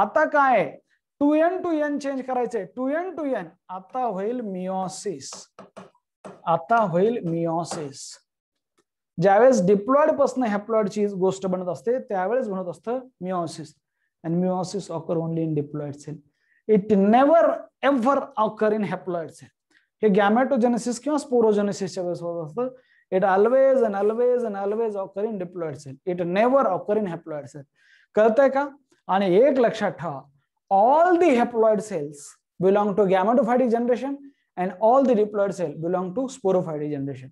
आता काय two n two n change करायचंय टू एन टू एन आता होईल मिओसिस आता होईल मिओसिस ज्यावेळेस डिप्लॉइड पासून ची गोष्ट बनत असते त्यावेळेस बनत असतं meiosis and meiosis occur only in diploid cell it never ever occur in haploid cell हे गॅमेटोजेनेसिस किंवा स्पोरोजेनेसिसच्या वेळेस होत असतं it always and always and always occur in diploid cell it never occur in haploid cell कळतंय का आणि एक लक्षात ठेवा all the haploid cells belong to gametophytic generation and all the diploid cell belong to sporophytic generation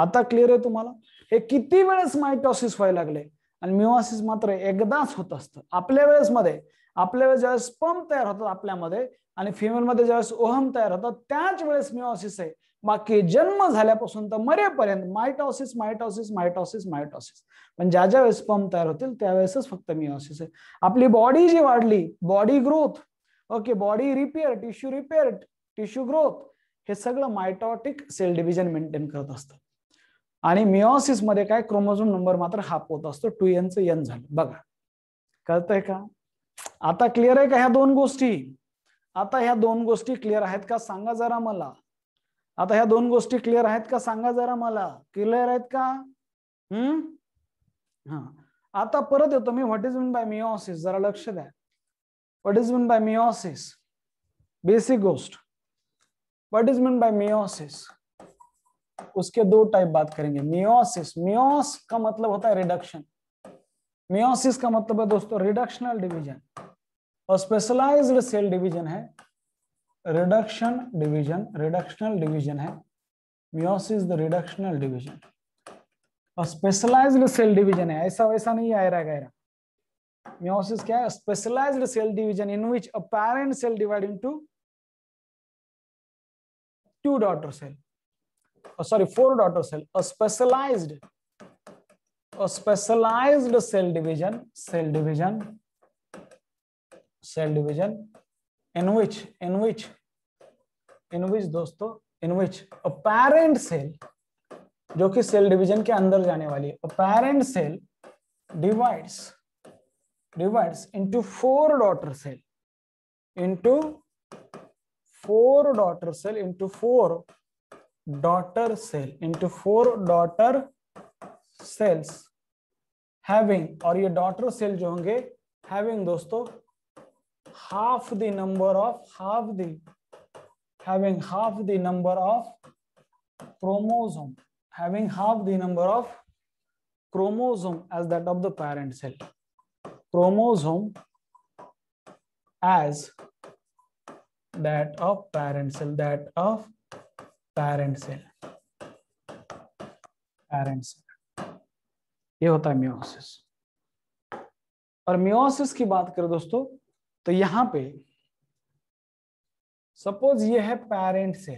आता clear आहे तुम्हाला हे किती वेळेस मायटॉसिस व्हायला लागले आणि मिओसिस मात्र एकदाच होत असतं आपल्या वेळेस मध्ये आपल्या वेळेस ज्यावेळेस पंप तयार होतात आपल्यामध्ये आणि फिमेलमध्ये ज्यावेळेस ओहम तयार होतात त्याच वेळेस मिओसिस आहे बाकी जन्म झाल्यापासून तर मरेपर्यंत मायटॉसिस मायटॉसिस मायटॉसिस मायटॉसिस पण ज्या ज्या वेळेस पंप तयार होतील त्यावेळेसच फक्त मिओसिस आहे आपली बॉडी जी वाढली body growth okay body repair tissue repair tissue growth हे सगळं मायटॉटिक सेल डिव्हिजन मेंटेन करत असतं आणि मिओसिस मध्ये काय क्रोमोझोम नंबर मात्र हाफ होत असतो टू चं एन झालं बघा कळतंय का आता क्लिअर आहे का ह्या दोन गोष्टी आता ह्या दोन गोष्टी क्लिअर आहेत का सांगा जरा मला आता ह्या दोन गोष्टी क्लिअर आहेत का सांगा जरा मला क्लिअर आहेत का हम्म हा आता परत येतो मी what is mean by meiosis जरा लक्ष द्या what is mean by meiosis basic गोष्ट what is mean by meiosis उसके दो टाइप बात करेंगे मियोसिस मियोस का मतलब होता है रिडक्शन मियोसिस का मतलब है दोस्तों रिडक्शनल डिवीजन और स्पेशलाइज्ड सेल डिवीजन है रिडक्शन डिवीजन रिडक्शनल डिवीजन है मियोसिस द रिडक्शनल डिवीजन और स्पेशलाइज्ड सेल डिवीजन है ऐसा वैसा नहीं आयरा रहा गहरा मियोसिस क्या है specialized cell division in which a parent cell divide into two daughter cell uh, sorry four daughter cell a specialized a specialized cell division cell division cell division in which in which in which दोस्तों in which a parent cell जो कि cell division के अंदर जाने वाली है parent cell divides divides into four daughter cell into four daughter cell into four daughter cell into four daughter cells having or your daughter cell जो होंगे having दोस्तों half the number of half the having half the number of chromosome having half the number of chromosome as that of the parent cell chromosome as that of parent cell, that of parent cell, parent cell. ये होता है meiosis और meiosis की बात करें दोस्तों तो यहां पे सपोज ये है पेरेंट सेल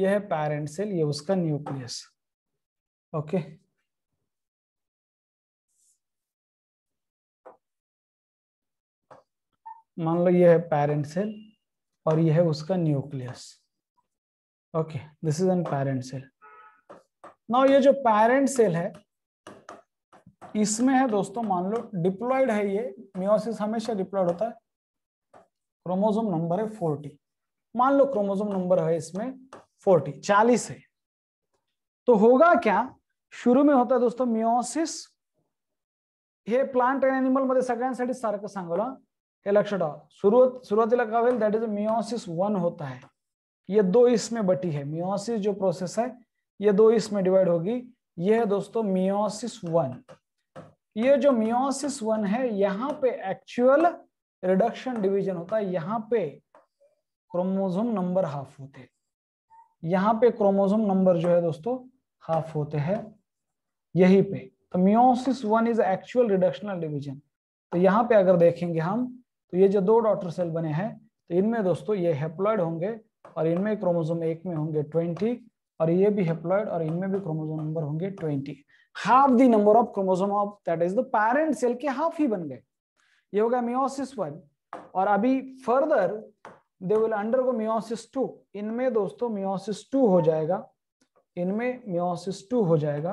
ये है पेरेंट सेल ये उसका न्यूक्लियस ओके okay? मान लो ये है पेरेंट सेल और ये है उसका nucleus okay this is an parent cell now ये जो पेरेंट सेल है इसमें है दोस्तों मान लो डिप्लॉयड है ये मियोसिस हमेशा डिप्लॉयड होता है क्रोमोजोम नंबर है फोर्टी मान लो क्रोमोजोम नंबर है इसमें फोर्टी चालीस है तो होगा क्या शुरू में होता है दोस्तों मियोसिस ये प्लांट एंड एनिमल मध्य सगळ्यांसाठी सारखं संगल हे लक्षण शुरुआत शुरुआती लकाविल दैट इज मियोसिस वन होता है ये दो इसमें बटी है मियोसिस जो प्रोसेस है ये दो इसमें डिवाइड होगी ये है दोस्तों मियोसिस वन ये जो मियोसिस वन है यहाँ पे एक्चुअल रिडक्शन डिवीजन होता है यहाँ पे क्रोमोजोम नंबर हाफ होते यहाँ पे क्रोमोजोम नंबर जो है दोस्तों हाफ होते हैं यही पे तो meiosis one is actual reductional division तो यहाँ पे अगर देखेंगे हम तो ये जो दो डॉटर सेल बने हैं तो इनमें दोस्तों ये हेप्लॉयड होंगे और इनमें क्रोमोजोम एक में होंगे ट्वेंटी और ये भी हेप्लॉयड और इनमें भी क्रोमोजोम नंबर होंगे twenty half the number of chromosome of that is the parent cell के हाफ ही बन गए ये होगा मियोसिस वन और अभी further they will undergo meiosis two इनमें दोस्तों मियोसिस टू हो जाएगा इनमें मियोसिस टू हो जाएगा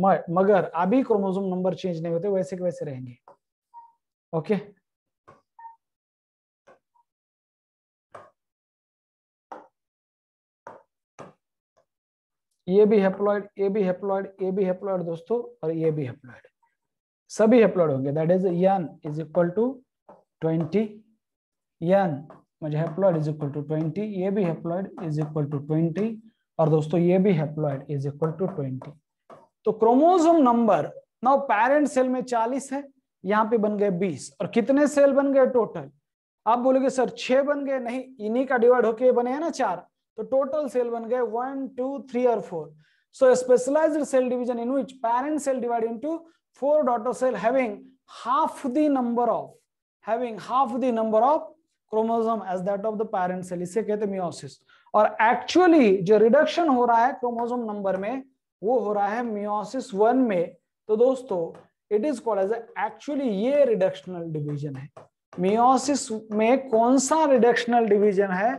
मगर अभी क्रोमोजोम नंबर चेंज नहीं होते वैसे के वैसे रहेंगे ओके ये भी हेप्लॉइड ये भी हेप्लॉइड ये भी हेप्लॉइड दोस्तों और ये भी हेप्लॉइड सभी हेप्लॉइड होंगे that is n is equal to twenty n मुझे haploid is equal to twenty ये भी haploid is equal to twenty और दोस्तों ये भी haploid is equal to twenty तो chromosome number now parent cell में 40 है यहां पे बन गए 20 और कितने सेल बन गए टोटल आप बोलोगे सर छह बन गए नहीं इन्हीं का डिवाइड होके बने हैं ना चार तो टोटल सेल बन गए वन टू थ्री और four so specialized cell division in which parent cell divide into four daughter cell having half the number of having half the number of chromosome as that of the parent cell इसे कहते हैं meiosis और actually जो reduction हो रहा है chromosome number में वो हो रहा है मियोसिस वन में तो दोस्तों it is called as actually ये रिडक्शनल डिवीजन है मियोसिस में कौन सा रिडक्शनल डिवीजन है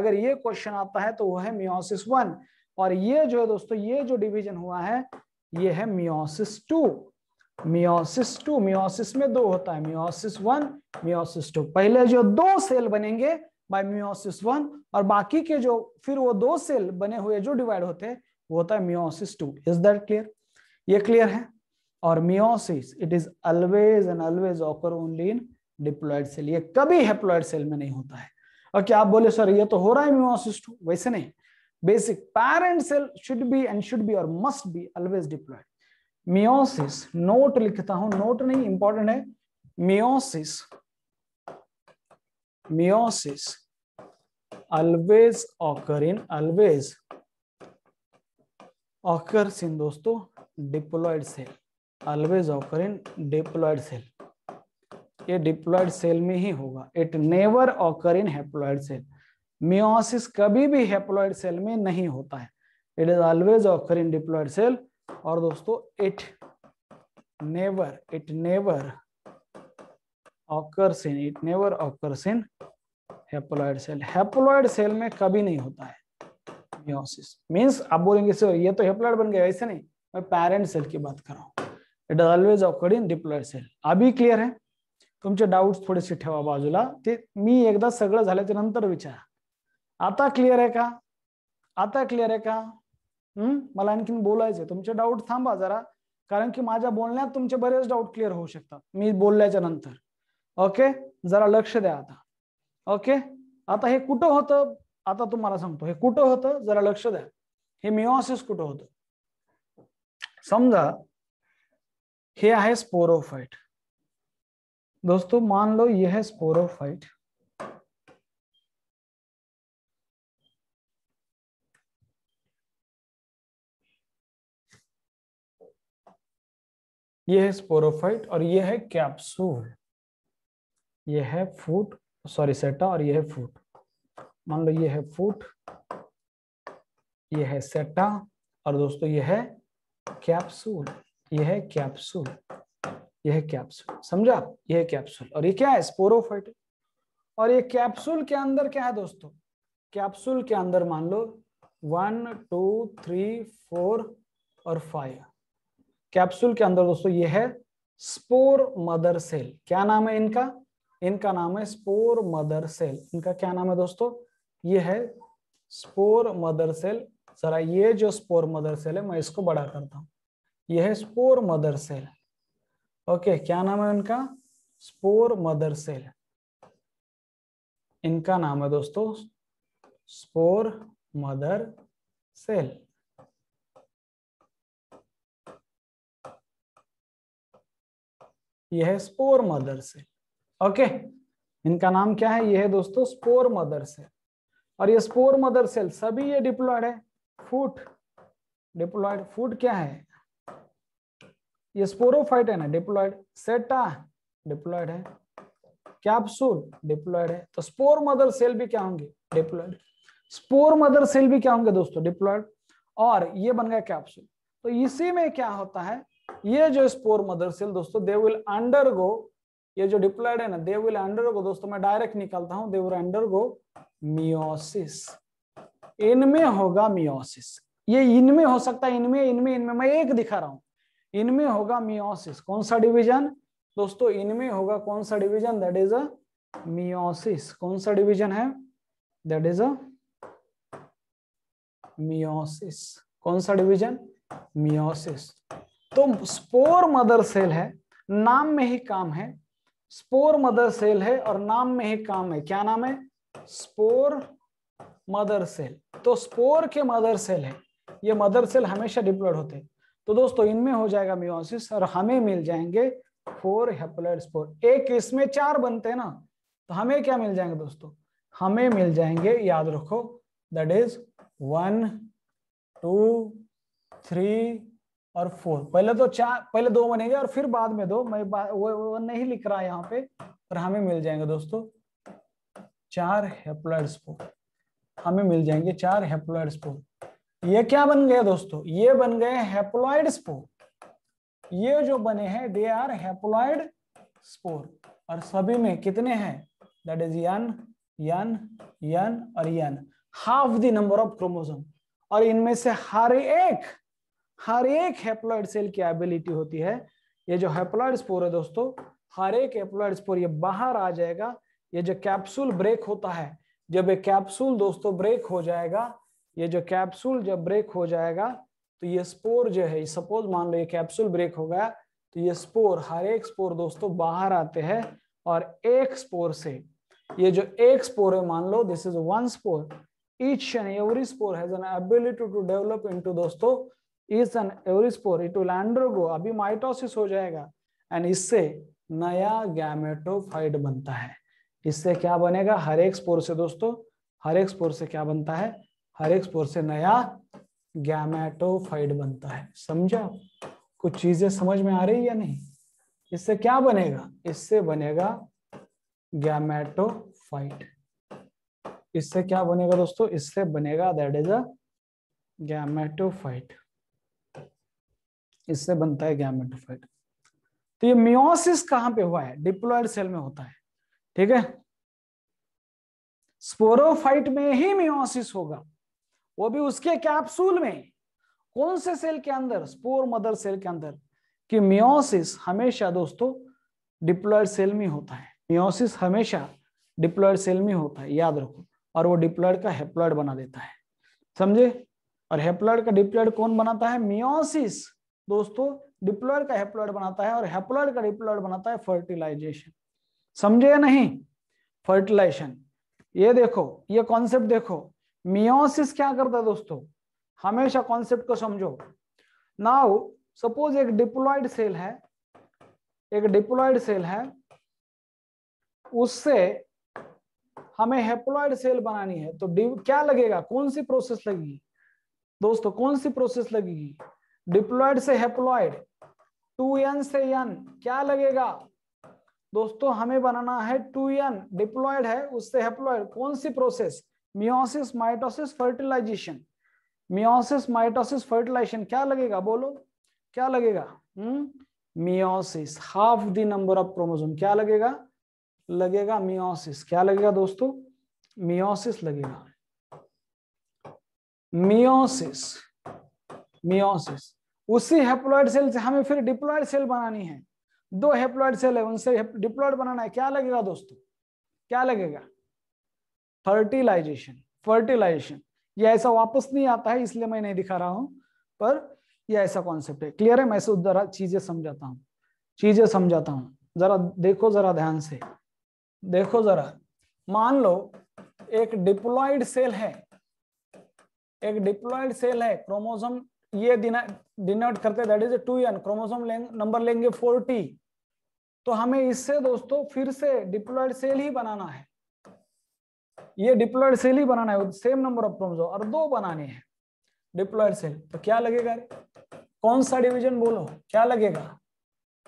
अगर ये क्वेश्चन आता है तो वो है मियोसिस वन और ये जो है दोस्तों ये जो डिवीजन हुआ है ये है meiosis two meiosis two meiosis में दो होता है मियोसिस वन मियोसिस टू पहले जो दो सेल बनेंगे बाय मियोसिस वन और बाकी के जो फिर वो दो सेल बने हुए जो डिवाइड होते हैं वो होता है meiosis two is that clear ये क्लियर है और meiosis it is always and always occur only in diploid cell ये कभी हेप्लॉयड सेल में नहीं होता है और क्या आप बोले सर ये तो हो रहा है मियोसिस टू वैसे नहीं basic parent cell should be and should be और must be always diploid meiosis note लिखता हूं नोट नहीं इंपॉर्टेंट है meiosis meiosis always occur in always occurs in दोस्तों diploid cell always occur in diploid cell ये diploid cell में ही होगा it never occur in haploid cell meiosis कभी भी हेप्लॉयड सेल में नहीं होता है it is always occur in diploid cell और दोस्तों it never it never occurs in it never occurs in haploid cell haploid cell में कभी नहीं होता है मियोसिस मीन्स आप बोलेंगे सर ये तो हेप्लॉइड बन गया ऐसे नहीं मैं पेरेंट सेल की बात कर रहा हूँ it always occurred in diploid cell अभी क्लियर आहे तुमचे डाऊट्स थोडेसे ठेवा बाजूला ते मी एकदा सगळं झाल्याच्या नंतर विचारा आता क्लिअर आहे का आता क्लिअर आहे का हम्म मला आणखीन बोलायचे तुमचे डाऊट थांबा जरा कारण की माझ्या बोलण्यात तुमचे बरेच डाऊट क्लिअर होऊ शकतात मी बोलल्याच्या नंतर ओके जरा लक्ष द्या आता ओके आता हे कुठं होतं आता तुम्हारा संगत हे कुठं होतं जरा लक्ष द्या हे मिओसिस कुठं होतं हे है स्पोरोफाइट दोस्तों मान लो ये है स्पोरोफाइट ये है स्पोरोफाइट और ये है कैप्सूल ये है फूट सॉरी सेटा और ये है फूट मान लो ये है फुट ये है सेटा और दोस्तों ये है कैप्सूल ये है कैप्सूल यह है कैप्सूल समझा यह है कैप्सूल और ये क्या है स्पोरोफाइट और ये कैप्सूल के अंदर क्या है दोस्तों कैप्सूल के अंदर मान लो वन टू थ्री फोर और फाइव कैप्सूल के अंदर दोस्तों ये है स्पोर मदर सेल क्या नाम है इनका इनका नाम है स्पोर मदर सेल इनका क्या नाम है दोस्तों ये है स्पोर मदर सेल जरा ये जो स्पोर मदर सेल है मैं इसको बड़ा करता हूं यह है स्पोर मदर सेल ओके क्या नाम है उनका स्पोर मदर सेल इनका नाम है दोस्तों स्पोर मदर सेल यह है स्पोर मदर सेल ओके इनका नाम क्या है यह है दोस्तों स्पोर मदर सेल और ये स्पोर मदर सेल सभी ये डिप्लॉयड है फूट डिप्लॉयड फूट क्या है ये स्पोरोफाइट है ना डिप्लॉयड सेटा डिप्लॉयड है कैप्सूल डिप्लॉयड है तो स्पोर मदर सेल भी क्या होंगे डिप्लॉयड स्पोर मदर सेल भी क्या होंगे दोस्तों डिप्लॉयड और ये बन गया कैप्सूल तो इसी में क्या होता है ये जो स्पोर मदर सेल दोस्तों दे विल अंडरगो ये जो डिप्लॉयड है ना दे विल अंडरगो दोस्तों मैं डायरेक्ट निकालता हूं दे विल अंडरगो मियोसिस इनमें होगा मियोसिस ये इनमें हो सकता है इनमें इनमें इनमें मैं एक दिखा रहा हूं इनमें होगा मियोसिस कौन सा डिवीजन दोस्तों इनमें होगा कौन सा division that is a meiosis कौन सा डिवीजन है दैट इज अ मियोसिस कौन सा डिवीजन मियोसिस तो स्पोर मदर सेल है नाम में ही काम है स्पोर मदर सेल है और नाम में ही काम है क्या नाम है स्पोर मदर सेल तो स्पोर के मदर सेल है ये मदर सेल हमेशा डिप्लॉयड होते हैं तो दोस्तों इनमें हो जाएगा मियोसिस और हमें मिल जाएंगे फोर हेप्लॉइड स्पोर एक इसमें चार बनते हैं ना तो हमें क्या मिल जाएंगे दोस्तों हमें मिल जाएंगे याद रखो that is one two three और फोर पहले तो चार पहले दो बनेंगे और फिर बाद में दो मैं वो, वो नहीं लिख रहा यहाँ पे पर हमें मिल जाएंगे दोस्तों चार हेप्लॉइड स्पोर हमें मिल जाएंगे चार हेप्लॉइड स्पोर ये क्या बन गए दोस्तों ये बन गए हेप्लॉइड स्पोर ये जो बने हैं दे आर हेप्लॉइड स्पोर और सभी में कितने हैं that is N n n और n half the number of chromosome और इनमें से हर एक हर एक हेप्लॉइड सेल की एबिलिटी होती है ये जो हेप्लॉइड स्पोर है दोस्तों हर एक हेप्लॉइड स्पोर ये बाहर आ जाएगा ये जो कैप्सूल ब्रेक होता है जब ये कैप्सूल दोस्तों ब्रेक हो जाएगा ये जो कैप्सूल जब ब्रेक हो जाएगा तो ये स्पोर जो है सपोज मान लो ये कैप्सूल ब्रेक हो गया तो ये स्पोर हर एक स्पोर दोस्तों बाहर आते हैं और एक स्पोर से ये जो एक स्पोर है मान लो this is one spore each and every spore has an ability to develop into दोस्तों each and every spore it will undergo अभी माइटोसिस हो जाएगा एंड इससे नया गैमेटोफाइट बनता है इससे क्या बनेगा हर एक स्पोर से दोस्तों हर एक स्पोर से क्या बनता है हर एक स्पोर से नया गैमेटोफाइड बनता है समझा कुछ चीजें समझ में आ रही या नहीं इससे क्या बनेगा इससे बनेगा गैमेटोफाइट इससे क्या बनेगा दोस्तों इससे बनेगा दैट इज अ गैमेटोफाइट इससे बनता है गैमेटोफाइट तो ये मियोसिस कहां पे हुआ है डिप्लॉयड सेल में होता है ठीक है स्पोरोफाइट में ही मियोसिस होगा वो भी उसके कैप्सूल में कौन से सेल के अंदर स्पोर मदर सेल के अंदर कि मियोसिस हमेशा दोस्तों डिप्लॉयड सेल में होता है मियोसिस हमेशा डिप्लॉयड सेल में होता है याद रखो और वो डिप्लॉयड का हेप्लॉयड बना देता है समझे और हेप्लॉयड का डिप्लॉयड कौन बनाता है मियोसिस दोस्तों डिप्लॉयड का हेप्लॉयड बनाता है और हेप्लॉयड का डिप्लॉयड बनाता है फर्टिलाइजेशन समझे नहीं फर्टिलाइजेशन ये देखो ये कॉन्सेप्ट देखो मियोसिस क्या करता है दोस्तों हमेशा कॉन्सेप्ट को समझो नाउ सपोज एक डिप्लॉइड सेल है एक डिप्लॉइड सेल है उससे हमें हेप्लॉइड सेल बनानी है तो क्या लगेगा कौन सी प्रोसेस लगेगी दोस्तों कौन सी प्रोसेस लगेगी डिप्लॉइड से हेप्लॉइड टू एन से एन क्या लगेगा दोस्तों हमें बनाना है टू एन डिप्लॉयड है उससे हेप्लॉयड कौन सी process meiosis mitosis fertilization meiosis mitosis fertilization क्या लगेगा बोलो क्या लगेगा meiosis half the number of chromosome क्या लगेगा लगेगा मियोसिस क्या लगेगा दोस्तों मियोसिस लगेगा मियोसिस मियोसिस उसी हेप्लॉयड सेल से हमें फिर डिप्लॉयड सेल बनानी है दो हेप्लॉइड सेल है उनसे डिप्लॉइड बनाना है क्या लगेगा दोस्तों क्या लगेगा फर्टिलाइजेशन फर्टिलाइजेशन ये ऐसा वापस नहीं आता है इसलिए मैं नहीं दिखा रहा हूं पर ये ऐसा कॉन्सेप्ट है क्लियर है मैं जरा चीजें समझाता हूँ चीजें समझाता हूँ जरा देखो जरा ध्यान से देखो जरा मान लो एक डिप्लॉइड सेल है एक डिप्लॉइड सेल है क्रोमोजम ये डिनोट करते that is two n chromosome number लेंगे फोर्टी तो हमें इससे दोस्तों फिर से डिप्लॉयड सेल ही बनाना है ये डिप्लॉयड सेल ही बनाना है सेम नंबर ऑफ क्रोमोसोम और दो बनाने हैं डिप्लॉयड सेल तो क्या लगेगा रे? कौन सा डिवीजन बोलो क्या लगेगा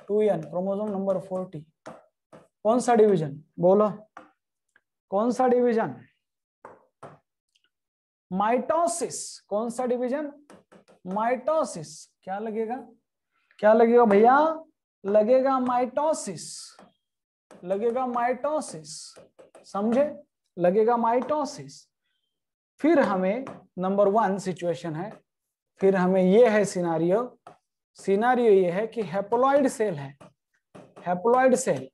two n chromosome number forty कौन सा डिवीजन बोलो कौन सा डिवीजन माइटोसिस कौन सा डिवीजन माइटोसिस क्या लगेगा क्या लगेगा भैया लगेगा माइटोसिस लगेगा माइटोसिस समझे लगेगा माइटोसिस फिर हमें नंबर वन सिचुएशन है फिर हमें यह है सिनारियो सिनारियो ये है कि हेपोलॉइड सेल है haploid cell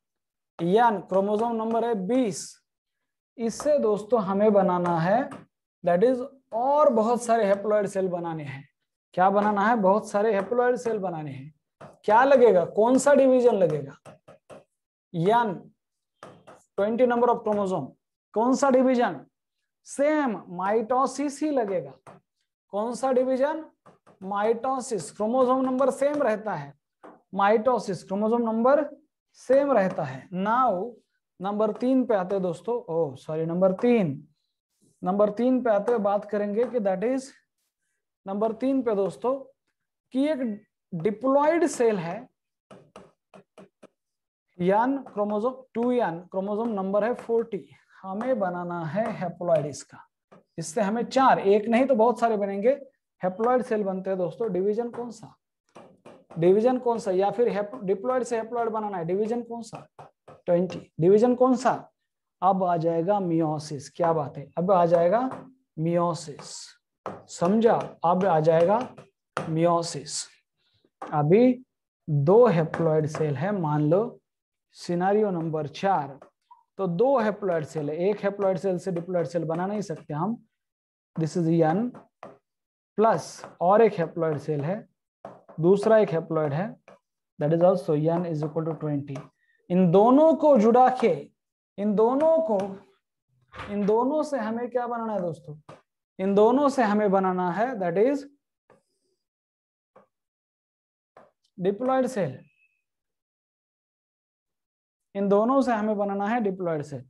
n chromosome number है बीस इससे दोस्तों हमें बनाना है दैट इज और बहुत सारे हेप्लॉइड सेल बनाने हैं क्या बनाना है बहुत सारे हेप्लॉइड सेल बनाने हैं क्या लगेगा कौन सा डिवीजन लगेगा यान 20 नंबर ऑफ क्रोमोसोम कौन सा डिवीजन सेम माइटोसिस ही लगेगा कौन सा division mitosis chromosome number same रहता है माइटोसिस क्रोमोसोम नंबर सेम रहता है नाउ नंबर तीन पे आते दोस्तों ओ सॉरी नंबर तीन नंबर तीन पे आते हुए बात करेंगे कि दैट इज नंबर तीन पे दोस्तों कि एक डिप्लॉइड सेल है n chromosome two n chromosome number है फोर्टी हमें बनाना है हेप्लॉइड इसका इससे हमें चार एक नहीं तो बहुत सारे बनेंगे हेप्लॉइड सेल बनते हैं दोस्तों डिवीजन कौन सा डिवीजन कौन सा या फिर डिप्लॉइड से हेप्लॉइड बनाना है डिवीजन कौन सा ट्वेंटी डिवीजन कौन सा अब आ जाएगा मियोसिस क्या बात है अब आ जाएगा मियोसिस समझा अब आ जाएगा मियोसिस अभी दो हेप्लॉयड सेल है मान लो सिनारियो नंबर चार तो दो हेप्लॉयड सेल है एक हेप्लॉयड सेल से डिप्लॉयड सेल बना नहीं सकते हम दिस इज यन प्लस और एक हेप्लॉयड सेल है दूसरा एक हेप्लॉइड है that is also n is equal to twenty इन दोनों को जुड़ा के इन दोनों को इन दोनों से हमें क्या बनाना है दोस्तों इन दोनों से हमें बनाना है दैट इज डिप्लॉयड सेल इन दोनों से हमें बनाना है डिप्लॉयड सेल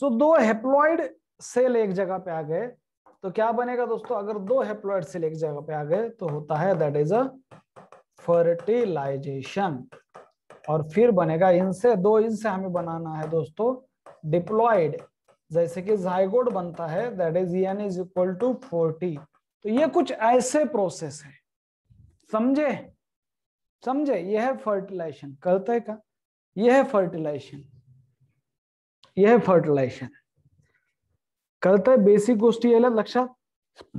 सो दो हेप्लॉइड सेल एक जगह पे आ गए तो क्या बनेगा दोस्तों अगर दो हेप्लॉइड सेल एक जगह पे आ गए तो होता है दैट इज अ फर्टिलाइजेशन और फिर बनेगा इनसे दो इनसे हमें बनाना है दोस्तों डिप्लॉइड जैसे कि जायगोड बनता है that is n is equal to forty तो ये कुछ ऐसे प्रोसेस है समझे समझे यह है फर्टिलाइजेशन करते का यह है फर्टिलाइजेशन हे है फर्टिलायझेशन कळतंय बेसिक गोष्टी यायला लक्षात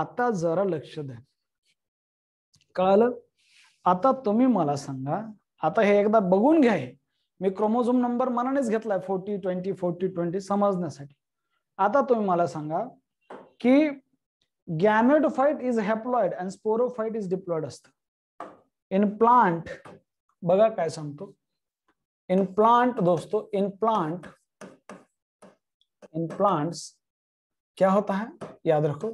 आता जरा लक्ष द्या कळालं आता तुम्ही मला सांगा आता हे एकदा बघून घ्या मी क्रोमोझोम नंबर मनानेच घेतलाय फोर्टी ट्वेंटी फोर्टी ट्वेंटी समजण्यासाठी आता तुम्ही मला सांगा की gametophyte is haploid and sporophyte is diploid असत इन प्लांट बघा काय सांगतो इन प्लांट दोस्तो इन प्लांट इन प्लांट्स क्या होता है याद रखो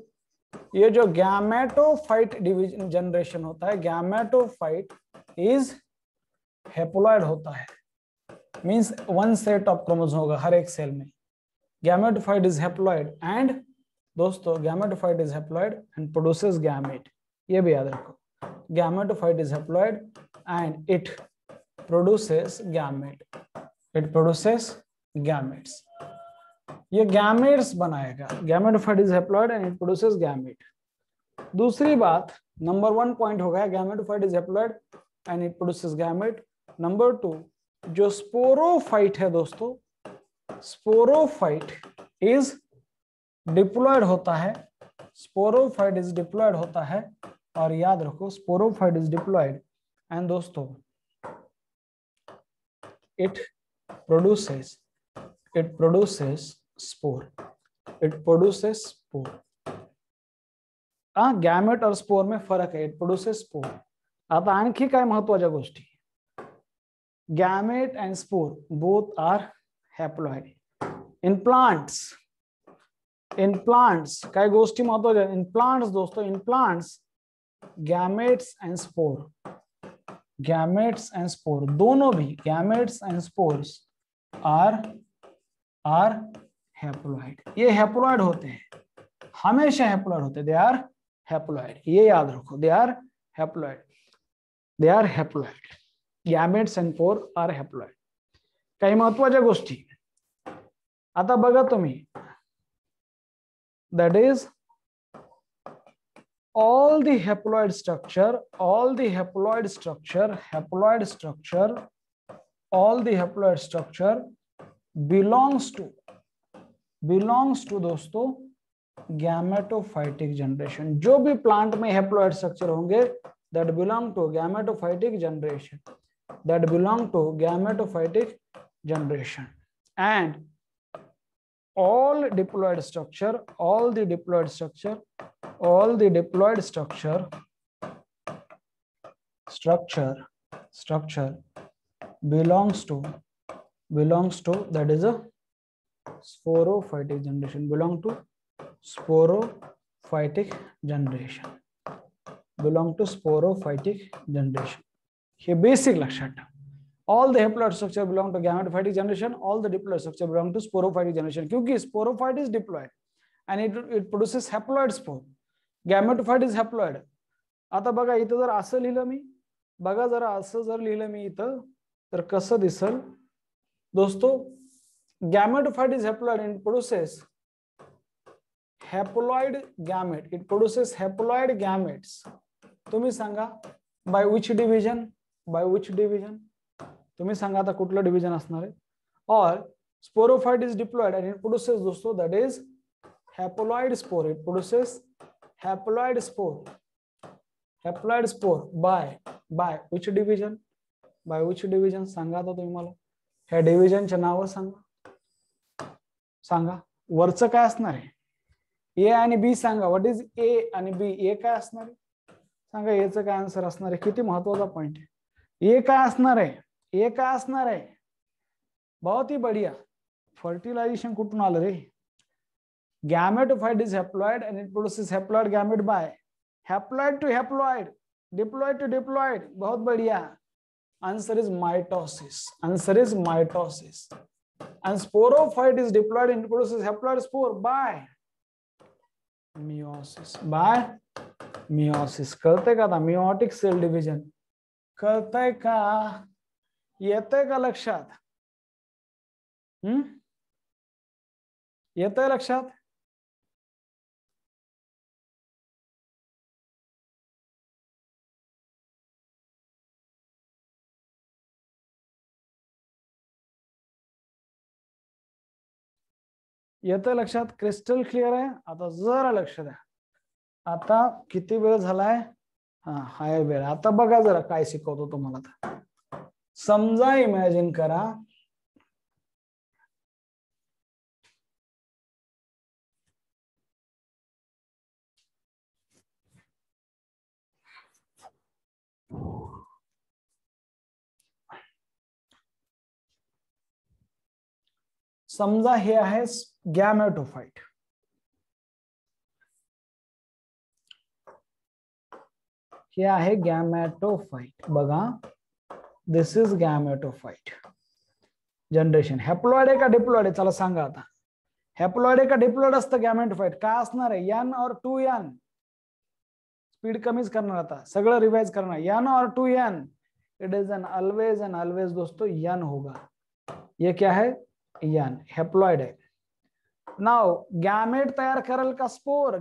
ये जो गैमेटोफाइट डिवीजन जनरेशन होता है गैमेटोफाइट इज हेपोलॉइड होता है means one set of chromosomes होगा हर एक सेल में गैमेटोफाइट इज हेप्लॉइड एंड दोस्तों gametophyte is haploid and produces gamete ये भी याद रखो gametophyte is haploid and it produces gamete it produces gametes ये गैमेट्स बनाएगा gametophyte is haploid and it produces gamete दूसरी बात नंबर वन पॉइंट हो गया gametophyte is haploid and it produces gamete number two जो sporophyte है दोस्तों sporophyte is diploid होता है स्पोरोफाइट इज डिप्लॉयड होता है और याद रखो स्पोरोफाइट इज डिप्लॉयड एंड दोस्तों it produces it produces spore. It produces spore. हाँ गैमेट और स्पोर में फरक है इट प्रोड्यूसेस स्पोर आता आणखी काय महत्वाच्या गोष्टी gamete and spore both are haploid in plants in plants काय गोष्टी महत्वाच्या इन प्लांट्स दोस्तों in plants gametes and spore gametes and spore दोनों भी gametes and spores are are haploid ये हैप्लोइड होते हैं हमेशा हैप्लोइड होते हैं दे आर हैप्लोइड ये याद रखो they are haploid they are haploid gametes and four are haploid कई महत्वाच्या गोष्टी आता बघा तुम्ही that is all the haploid structure all the haploid structure haploid structure all the haploid structure belongs to belongs to दोस्तों gametophytic generation जो भी plant में हेप्लॉइड स्ट्रक्चर होंगे that belong to gametophytic generation that belong to gametophytic generation and all diploid structure all the diploid structure all the diploid structure structure structure belongs to belongs to that is a sporophytic generation belong to sporophytic generation belong to sporophytic generation here basic lakshata all the haploid structure belong to gametophytic generation all the diploid structure belong to sporophytic generation kyunki sporophyte is diploid and it it produces haploid spore gametophyte is haploid आता बघा इथं जर असं लिहिलं मी बघा जरा असं जर लिहिलं मी इथं तर कसं दिसल दोस्तों gametophyte is haploid and produces haploid gamete. It produces haploid gametes. तुम्ही सांगा by which division by which division तुम्ही सांगा आता कुठलं डिव्हिजन असणार आहे और sporophyte is diploid and it produces दोस्तों that is haploid spore it produces haploid spore haploid spore by by which division by which division सांगा आता तुम्ही मला ह्या डिव्हिजनचे नावं सांगा सांगा वरच काय असणार आहे ए आणि बी सांगा व्हॉट इज ए आणि बी ए काय असणार आहे सांगा एचं काय आन्सर असणार आहे किती महत्वाचा पॉइंट आहे ए काय असणार आहे ए काय असणार आहे बहुत ही बढिया फर्टिलायझेशन कुठून आलं रे फाईट is haploid and it produces haploid gamete by haploid to haploid diploid to diploid बहुत बढिया answer is mitosis answer is mitosis And sporophyte is deployed and produces haploid spore by meiosis. By meiosis. करते का meiotic cell division. करते ka yete का lakshat hm yete lakshat येत लक्षात crystal clear आहे आता जरा लक्ष द्या आता किती वेळ झालाय हा हाय वेळ आता बघा जरा काय शिकवतो तुम्हाला समजा इमॅजिन करा समजा हे आहे गैमेटोफाइट क्या है गैमेटोफाइट बगा this is gametophyte generation haploid का डिप्लॉइड चला सांगा आता हेप्लॉइड का डिप्लॉइड असतं गॅमेटोफाईट काय असणार आहे यन और टू यन स्पीड कमीच करना आता सगळं रिवाइज करना यन और two n it is n always n always दोस्तों यन होगा ये क्या है यन हेप्लॉइड है नाव गॅमेट तयार कराल का स्पोर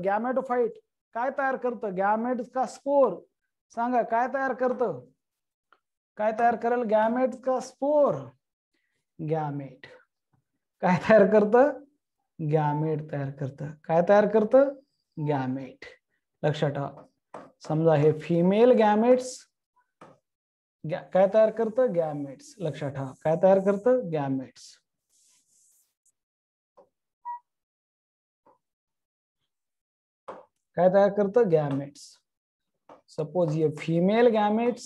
फाईट काय तयार करत गॅमेट का स्पोर सांगा काय तयार करत काय तयार करेल गॅमेट का स्पोर गॅमेट काय तयार करत गॅमेट तयार करत काय तयार करत गॅमेट लक्षात ठेवा समजा हे फिमेल गॅमेट्स काय तयार करत गॅमेट्स लक्षात ठेवा काय तयार करतं गॅमेट्स काय तयार करतं गॅमेट्स सपोज हे फिमेल गॅमेट्स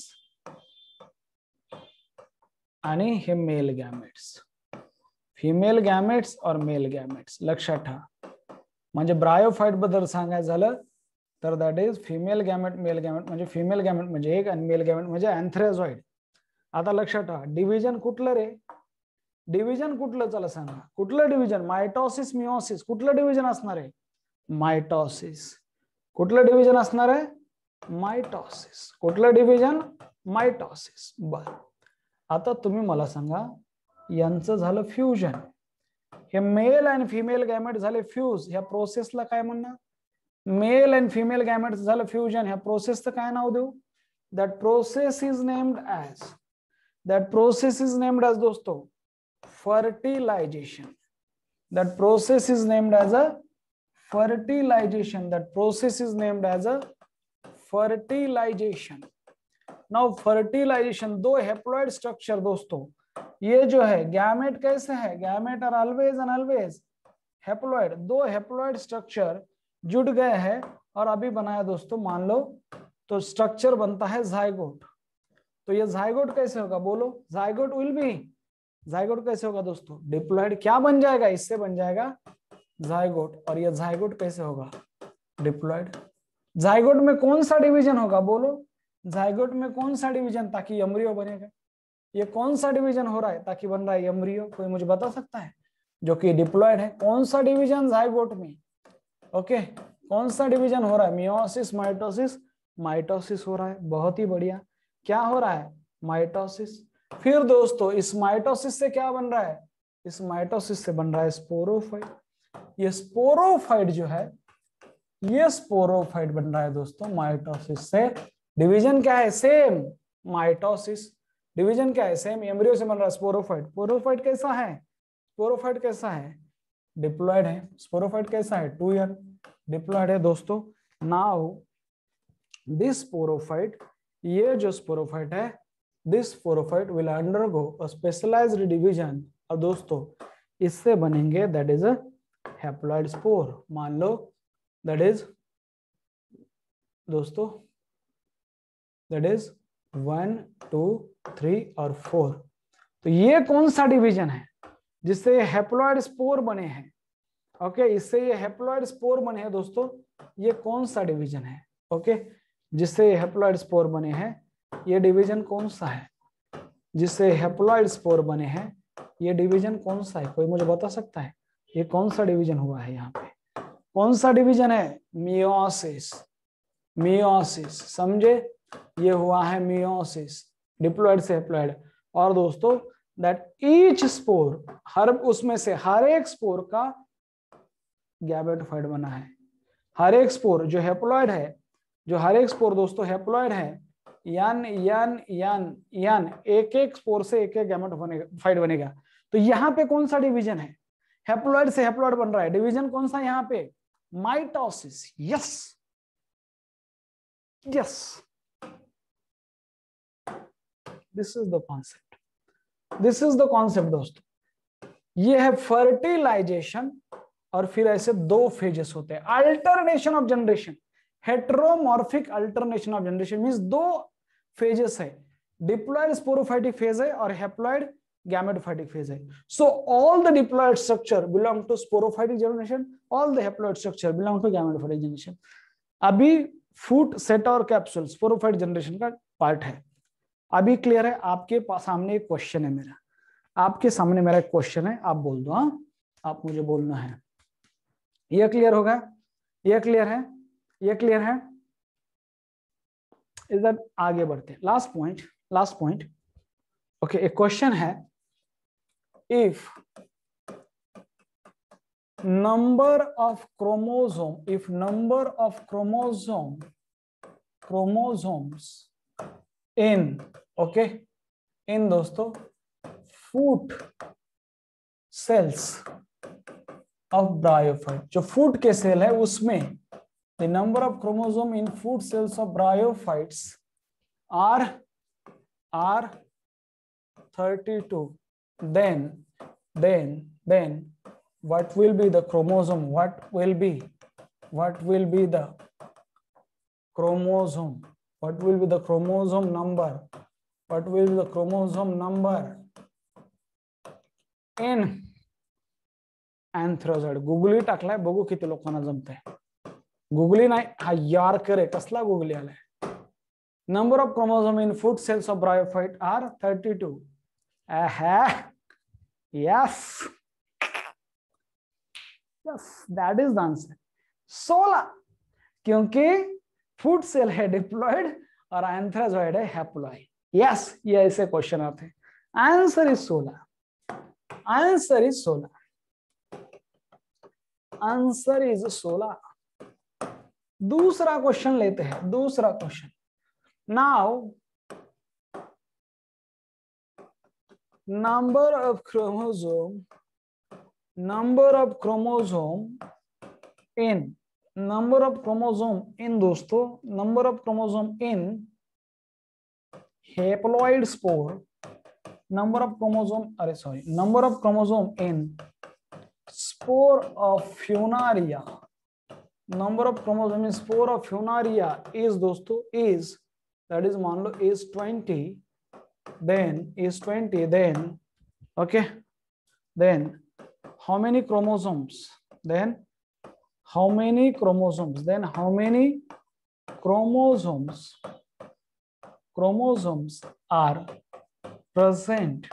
आणि हे मेल गॅमेट्स फिमेल गॅमेट्स और मेल गॅमेट्स लक्षात ठेवा म्हणजे ब्रायोफाईट बद्दल सांगायचं झालं तर that is female gamete male gamete म्हणजे फिमेल गॅमेट म्हणजे एक आणि मेल गॅमेट म्हणजे अँथ्रेझॉइड आता लक्षात ठेवा डिव्हिजन कुठलं रे डिव्हिजन कुठलं चला सांगा कुठलं डिव्हिजन मायटॉसिस मिओसिस कुठलं डिव्हिजन असणार आहे मायटॉसिस कुठलं डिव्हिजन असणार आहे मायटॉसिस कुठलं डिव्हिजन मायटॉसिस बर आता तुम्ही मला सांगा यांचं झालं फ्युजन हे मेल अँड फिमेल गॅमेट झाले फ्यूज ह्या प्रोसेसला काय म्हणणार मेल अँड फिमेल गॅमेट झालं फ्युजन ह्या प्रोसेसचं काय नाव देऊ that process is named as that process is named as दोस्तो fertilization that process is named as a fertilization that process is named as a fertilization now fertilization do haploid structure dosto ye jo hai gamete kaise hai gamete are always and always haploid do haploid structure जुड़ गए हैं और अभी बनाया दोस्तों मान लो तो structure बनता है जायगोट तो ये जायगोट कैसे होगा बोलो जायगोट विल बी जायगोट कैसे होगा दोस्तों डिप्लॉइड क्या बन जाएगा इससे बन जाएगा जायगोट और ये जायगोट कैसे होगा डिप्लॉयड जायगोट में कौन सा डिवीजन होगा बोलो जायगोट में कौन सा डिवीजन ताकि यमरियो बनेगा ये कौन सा डिवीजन हो रहा है ताकि बन रहा है यमरियो कोई मुझे बता सकता है जो कि डिप्लॉयड है कौन सा डिवीजन जायगोट में ओके कौन सा डिवीजन हो रहा है मियोसिस माइटोसिस माइटोसिस हो रहा है बहुत ही बढ़िया क्या हो रहा है माइटोसिस फिर दोस्तों इस माइटोसिस से क्या बन रहा है इस माइटोसिस से बन रहा है स्पोरोफाइट ये स्पोरोफाइट जो है ये स्पोरोफाइट बन रहा है दोस्तों माइटोसिस से डिवीजन क्या है सेम माइटोसिस डिवीजन क्या है सेम एम्ब्रियो से बन रहा है स्पोरोफाइट स्पोरोफाइट कैसा है स्पोरोफाइट कैसा है डिप्लॉयड है स्पोरोफाइट कैसा है टू ईयर डिप्लॉयड है दोस्तों नाउ दिस स्पोरोफाइट ये जो स्पोरोफाइट है this sporophyte will undergo a specialised division और दोस्तों इससे बनेंगे that is a haploid spore मान लो दैट इज दोस्तों that is one two three और फोर तो ये कौन सा डिवीजन है जिससे ये हैप्लॉइड स्पोर बने हैं ओके okay, इससे ये हेप्लॉइड स्पोर बने हैं दोस्तों ये कौन सा डिवीजन है ओके okay, जिससे हेप्लॉइड स्पोर बने हैं ये डिवीजन कौन सा है जिससे हेप्लॉइड स्पोर बने हैं ये डिवीजन कौन सा है कोई मुझे बता सकता है ये कौन सा डिवीजन हुआ है यहाँ पे कौन सा डिवीजन है मियोसिस मियोसिस समझे ये हुआ है मियोसिस डिप्लोइड से हेप्लोइड और दोस्तों दैट ईच स्पोर हर उसमें से हर एक स्पोर का गैबेटोफाइड बना है हर एक स्पोर जो हेप्लॉइड है जो हर एक स्पोर दोस्तों हेप्लॉइड है यान यान यान यान एक एक स्पोर से एक एक गैमेटोफाइड बनेगा तो यहाँ पे कौन सा डिवीजन है हेप्लॉइड से हेप्लॉइड बन रहा है डिवीजन कौन सा यहाँ पे mitosis yes yes this is the concept this is the concept दोस्तों ये है फर्टिलाइजेशन और फिर ऐसे दो फेजेस होते हैं alternation of generation heteromorphic alternation of generation means दो फेजेस है डिप्लॉयड स्पोरोफाइटिक फेज है और haploid gametophytic phase hai. So all the diploid structure belong to sporophytic generation, all the haploid structure belong to gametophytic generation. अभी foot seta और capsule sporophyte generation का part है अभी clear है आपके सामने एक क्वेश्चन है मेरा आपके सामने मेरा एक क्वेश्चन है आप बोल दो हाँ आप मुझे बोलना है यह क्लियर होगा यह क्लियर है यह क्लियर है इधर आगे बढ़ते last point last point okay एक क्वेश्चन है if number of chromosome if number of chromosome chromosomes in okay in dosto foot cells of bryophyte jo foot ke cell hai usme the number of chromosome in foot cells of bryophytes are are 32 then then then what will be the chromosome what will be what will be the chromosome what will be the chromosome number what will be the chromosome number n in antherozoid googly टाकलाय बघू किती लोकांना जमतंय googly नाही हा yorker आहे कसला googly आलाय number of chromosome in foot cells of bryophyte are thirty two yes yes that is the answer 16 क्योंकि फूड सेल है डिप्लॉयड और एंथ्राजॉइड है हैप्लॉइड यस yes, ये ऐसे क्वेश्चन आते हैं answer is 16 answer is 16 answer is 16 दूसरा क्वेश्चन लेते हैं दूसरा question now number of chromosome number of chromosome in number of chromosome in dosto number of chromosome in haploid spore number of chromosome are sorry number of chromosome in spore of funaria number of chromosome in spore of funaria is dosto is that is मान लो is then is 20 then okay then how many chromosomes then how many chromosomes then how many chromosomes chromosomes are present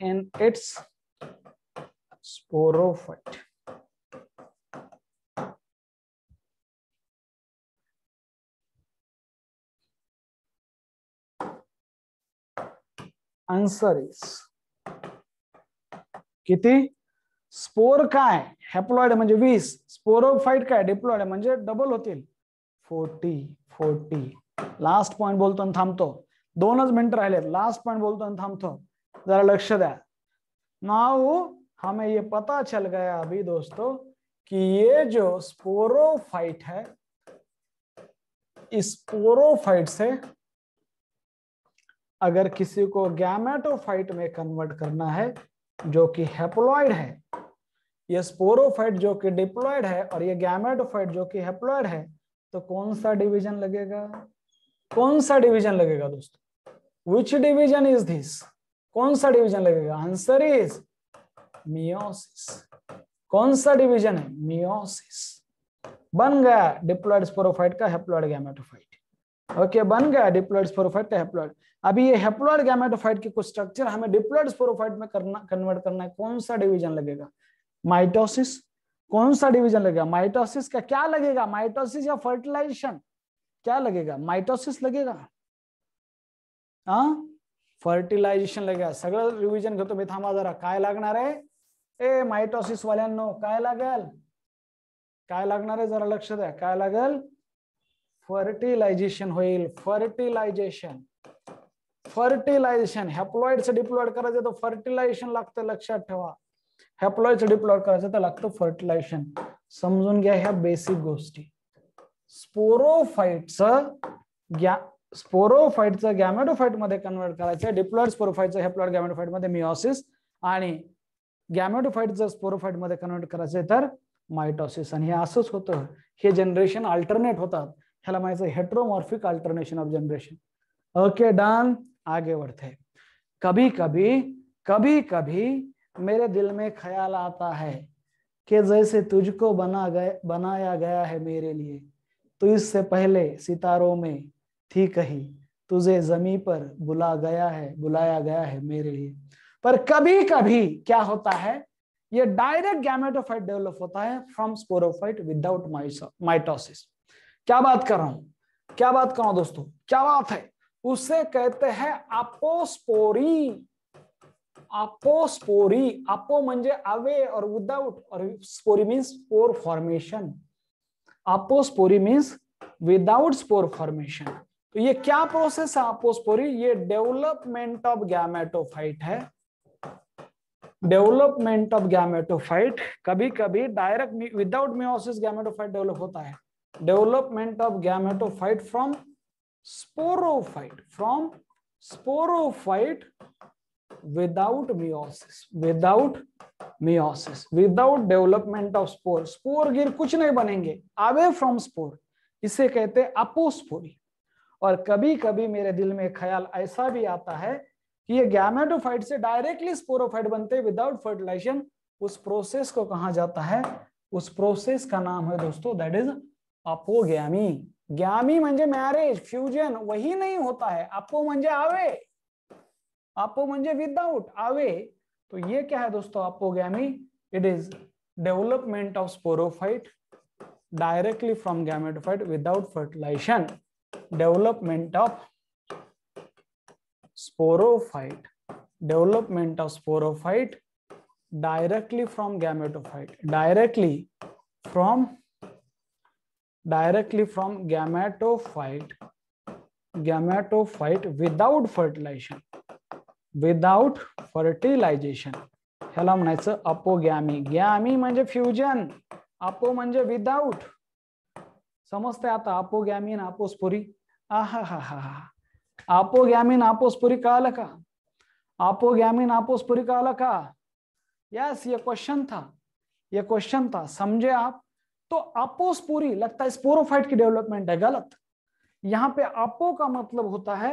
in its sporophyte answer is किती spore काय haploid म्हणजे वीस स्पोरोफाईट काय diploid म्हणजे double होते forty forty last point बोलतो आणि थांबतो दोनच मिनिट राहिले लास्ट पॉइंट बोलतो आणि थांबतो जरा लक्ष द्या नाउ हमें ये पता चल गया अभी दोस्तों कि ये जो स्पोरोफाइट है इस स्पोरोफाइट से अगर किसी को गैमेटोफाइट में कन्वर्ट करना है जो कि हेप्लॉइड है यह स्पोरोफाइट जो कि डिप्लॉइड है और यह गैमेटोफाइट जो कि हेप्लॉइड है तो कौन सा डिवीजन लगेगा कौन सा डिवीजन लगेगा दोस्तों विच डिवीजन इज दिस कौन सा डिवीजन लगेगा आंसर इज मियोसिस कौन सा डिवीजन है मियोसिस बन गया डिप्लॉइड स्पोरोफाइट का हेप्लॉइड गैमेटोफाइट ओके बन गया डिप्लोइड स्पोरोफाइट का अभी ये हेप्लोइड गैमेटोफाइट के कुछ स्ट्रक्चर हमें डिप्लोइड स्पोरोफाइट में करना कन्वर्ट करना है कौन सा डिवीजन लगेगा माइटोसिस कौन सा डिवीजन लगेगा माइटोसिस का क्या लगेगा माइटोसिस या फर्टिलाइजेशन क्या लगेगा माइटोसिस लगेगा हा फर्टिलाइजेशन लगेगा सगळं रिव्हिजन घेतो मी थांबा जरा काय लागणार आहे ए माइटोसिस वाल्यांनो काय लागेल काय लागणार आहे जरा लक्ष द्या काय लागेल फर्टिलायझेशन होईल फर्टिलायझेशन फर्टिलायझेशन हॅप्लॉइड डिप्लॉइड करायचं तर फर्टिलायझेशन लागतं लक्षात ठेवा हॅप्लॉइड डिप्लॉइड करायचं तर लागतं फर्टिलायझेशन समजून घ्या ह्या बेसिक गोष्टी स्पोरोफाईटचं गॅ स्पोरोफाईटचं गॅमॅटोफाईट मध्ये कन्वर्ट करायचं डिप्लॉइड स्पोरोफाईटचं हॅप्लॉइड गॅमेटोफाइट मध्ये मिओसिस आणि गॅमॅटोफाईट जर स्पोरोफाईट मध्ये कन्वर्ट करायचंय तर मायटॉसिस आणि हे असंच होतं हे जनरेशन अल्टरनेट होतात ह्याला म्हणायचं heteromorphic alternation of generation okay done आगे बढ़ते कभी कभी कभी कभी मेरे दिल में ख्याल आता है कि जैसे तुझको बना गए बनाया गया है मेरे लिए तो इससे पहले सितारों में थी कही तुझे जमी पर बुला गया है बुलाया गया है मेरे लिए पर कभी कभी क्या होता है ये डायरेक्ट गैमेटोफाइट डेवलप होता है फ्रॉम स्पोरोफाइट विदाउट माइटोसिस क्या बात कर रहा हूं क्या बात कर रहा हूं दोस्तों क्या बात है उसे कहते हैं अपोस्पोरी अपोस्पोरी अपो मंजे अवे और विदाउट और spory means spore formation apospory means without spore formation तो ये क्या प्रोसेस है अपोस्पोरी ये डेवलपमेंट ऑफ गैमेटोफाइट है डेवलपमेंट ऑफ गैमेटोफाइट कभी कभी direct without meiosis gametophyte develop होता है development of gametophyte from sporophyte from sporophyte without meiosis without meiosis without development of spore spore गिर कुछ नहीं बनेंगे away from spore इसे कहते हैं अपोस्पोरी और कभी कभी मेरे दिल में ख्याल ऐसा भी आता है कि ये गैमेटोफाइट से डायरेक्टली स्पोरोफाइट बनते हैं विदाउट फर्टिलाइजेशन उस प्रोसेस को कहा जाता है उस प्रोसेस का नाम है दोस्तों दैट इज अपोग्यामी ग्यामी म्हणजे मॅरेज वही नहीं होता है अपो मे आवे अपो मे विदाउट आवे तो ये क्या है दोस्तों apogamy it is development of sporophyte directly from gametophyte without fertilization development of sporophyte development of sporophyte directly from gametophyte directly from directly from gametophyte gametophyte without fertilization without fertilization ह्याला म्हणायचं अपोगॅमी गॅमी म्हणजे fusion अपो म्हणजे without समजते आता अपोगॅमिन अपोस्पुरी आहा हा अपोस्पुरी कळालं का अपोगॅमिन अपोस्पुरी कळालं का यस ये क्वेश्चन था ये क्वेश्चन था समझे आप तो अपोस्पोरी लगता है स्पोरोफाइट की डेवलपमेंट है गलत यहां पे आपो का मतलब होता है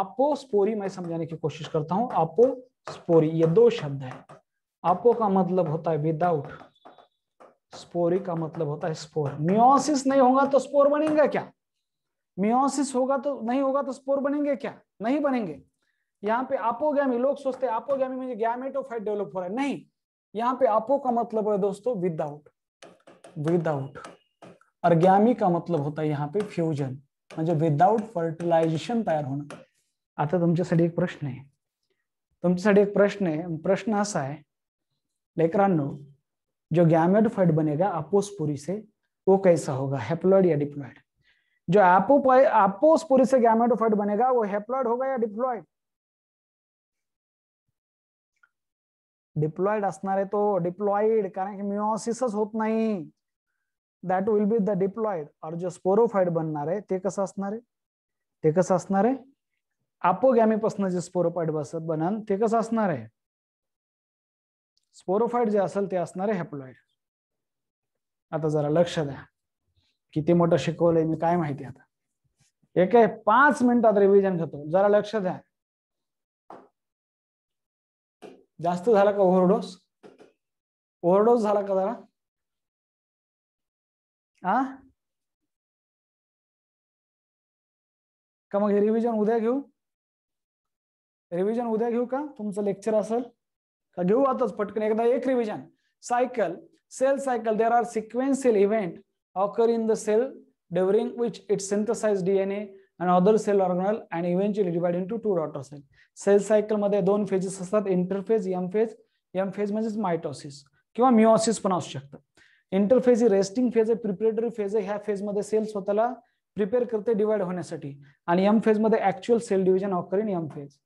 अपोस्पोरी मैं समझाने की कोशिश करता हूं अपोस्पोरी ये दो शब्द है आपो का मतलब होता है विदाउट स्पोरी का मतलब होता है स्पोर मियोसिस नहीं होगा तो स्पोर बनेंगे क्या मियोसिस होगा तो नहीं होगा तो स्पोर बनेंगे क्या नहीं बनेंगे यहाँ पे आपोगी लोग सोचते हैं आपोगी में गैमेटोफाइट डेवलप हो रहा है नहीं यहाँ पे आपो का मतलब है दोस्तों विदाउट विदाउट अर्ग्यामी का मतलब होता है यहाँ पे फ्यूजन म्हणजे विदाउट फर्टिलाइजेशन तैयार होना आता तुमच्यासाठी एक प्रश्न आहे तुमच्यासाठी एक प्रश्न है प्रश्न असा है लेकरांनो जो फाइड बनेगा अपोस्पोरी से वो कैसा होगा हेप्लॉइड या डिप्लॉइड जो एपो एपोस्पोरी से फाइड बनेगा वो हेप्लॉइड होगा या डिप्लॉइड डिप्लॉइड तो डिप्लॉइड कारण की मिओसिसच होत नहीं that will be the diploid और जे स्पोरोफाईट बनणार आहे ते कसं असणार आहे ते कसं असणार आहे अपोगॅमीपासून जे स्पोरोफाईट बसत बनन ते कसं असणार आहे स्पोरोफाईट जे असेल ते असणार आहे हॅप्लॉइड आता जरा लक्ष द्या किती मोठं शिकवलंय मी काय माहिती आता एक पाच मिनिटात रिव्हिजन घेतो जरा लक्ष द्या जास्त झाला का ओव्हरडोस ओव्हरडोस झाला का जरा आ का मग रिव्हिजन उद्या घेऊ रिव्हिजन उद्या घेऊ का तुमचं लेक्चर असेल का घेऊ आताच पटकन एकदा एक revision cycle cell cycle there are sequential event occur in the cell during which it synthesise DNA and other cell organelle and eventually divide into two daughter cell cell सायकलमध्ये दोन phases असतात interphase M phase M phase म्हणजेच mitosis किंवा meiosis पण असू शकतात interphase ही resting phase आहे प्रिपरेटरी फेज आहे ह्या फेजमध्ये सेल स्वतःला प्रिपेअर करते डिवाइड होण्यासाठी आणि एम मध्ये actual cell division occurring M phase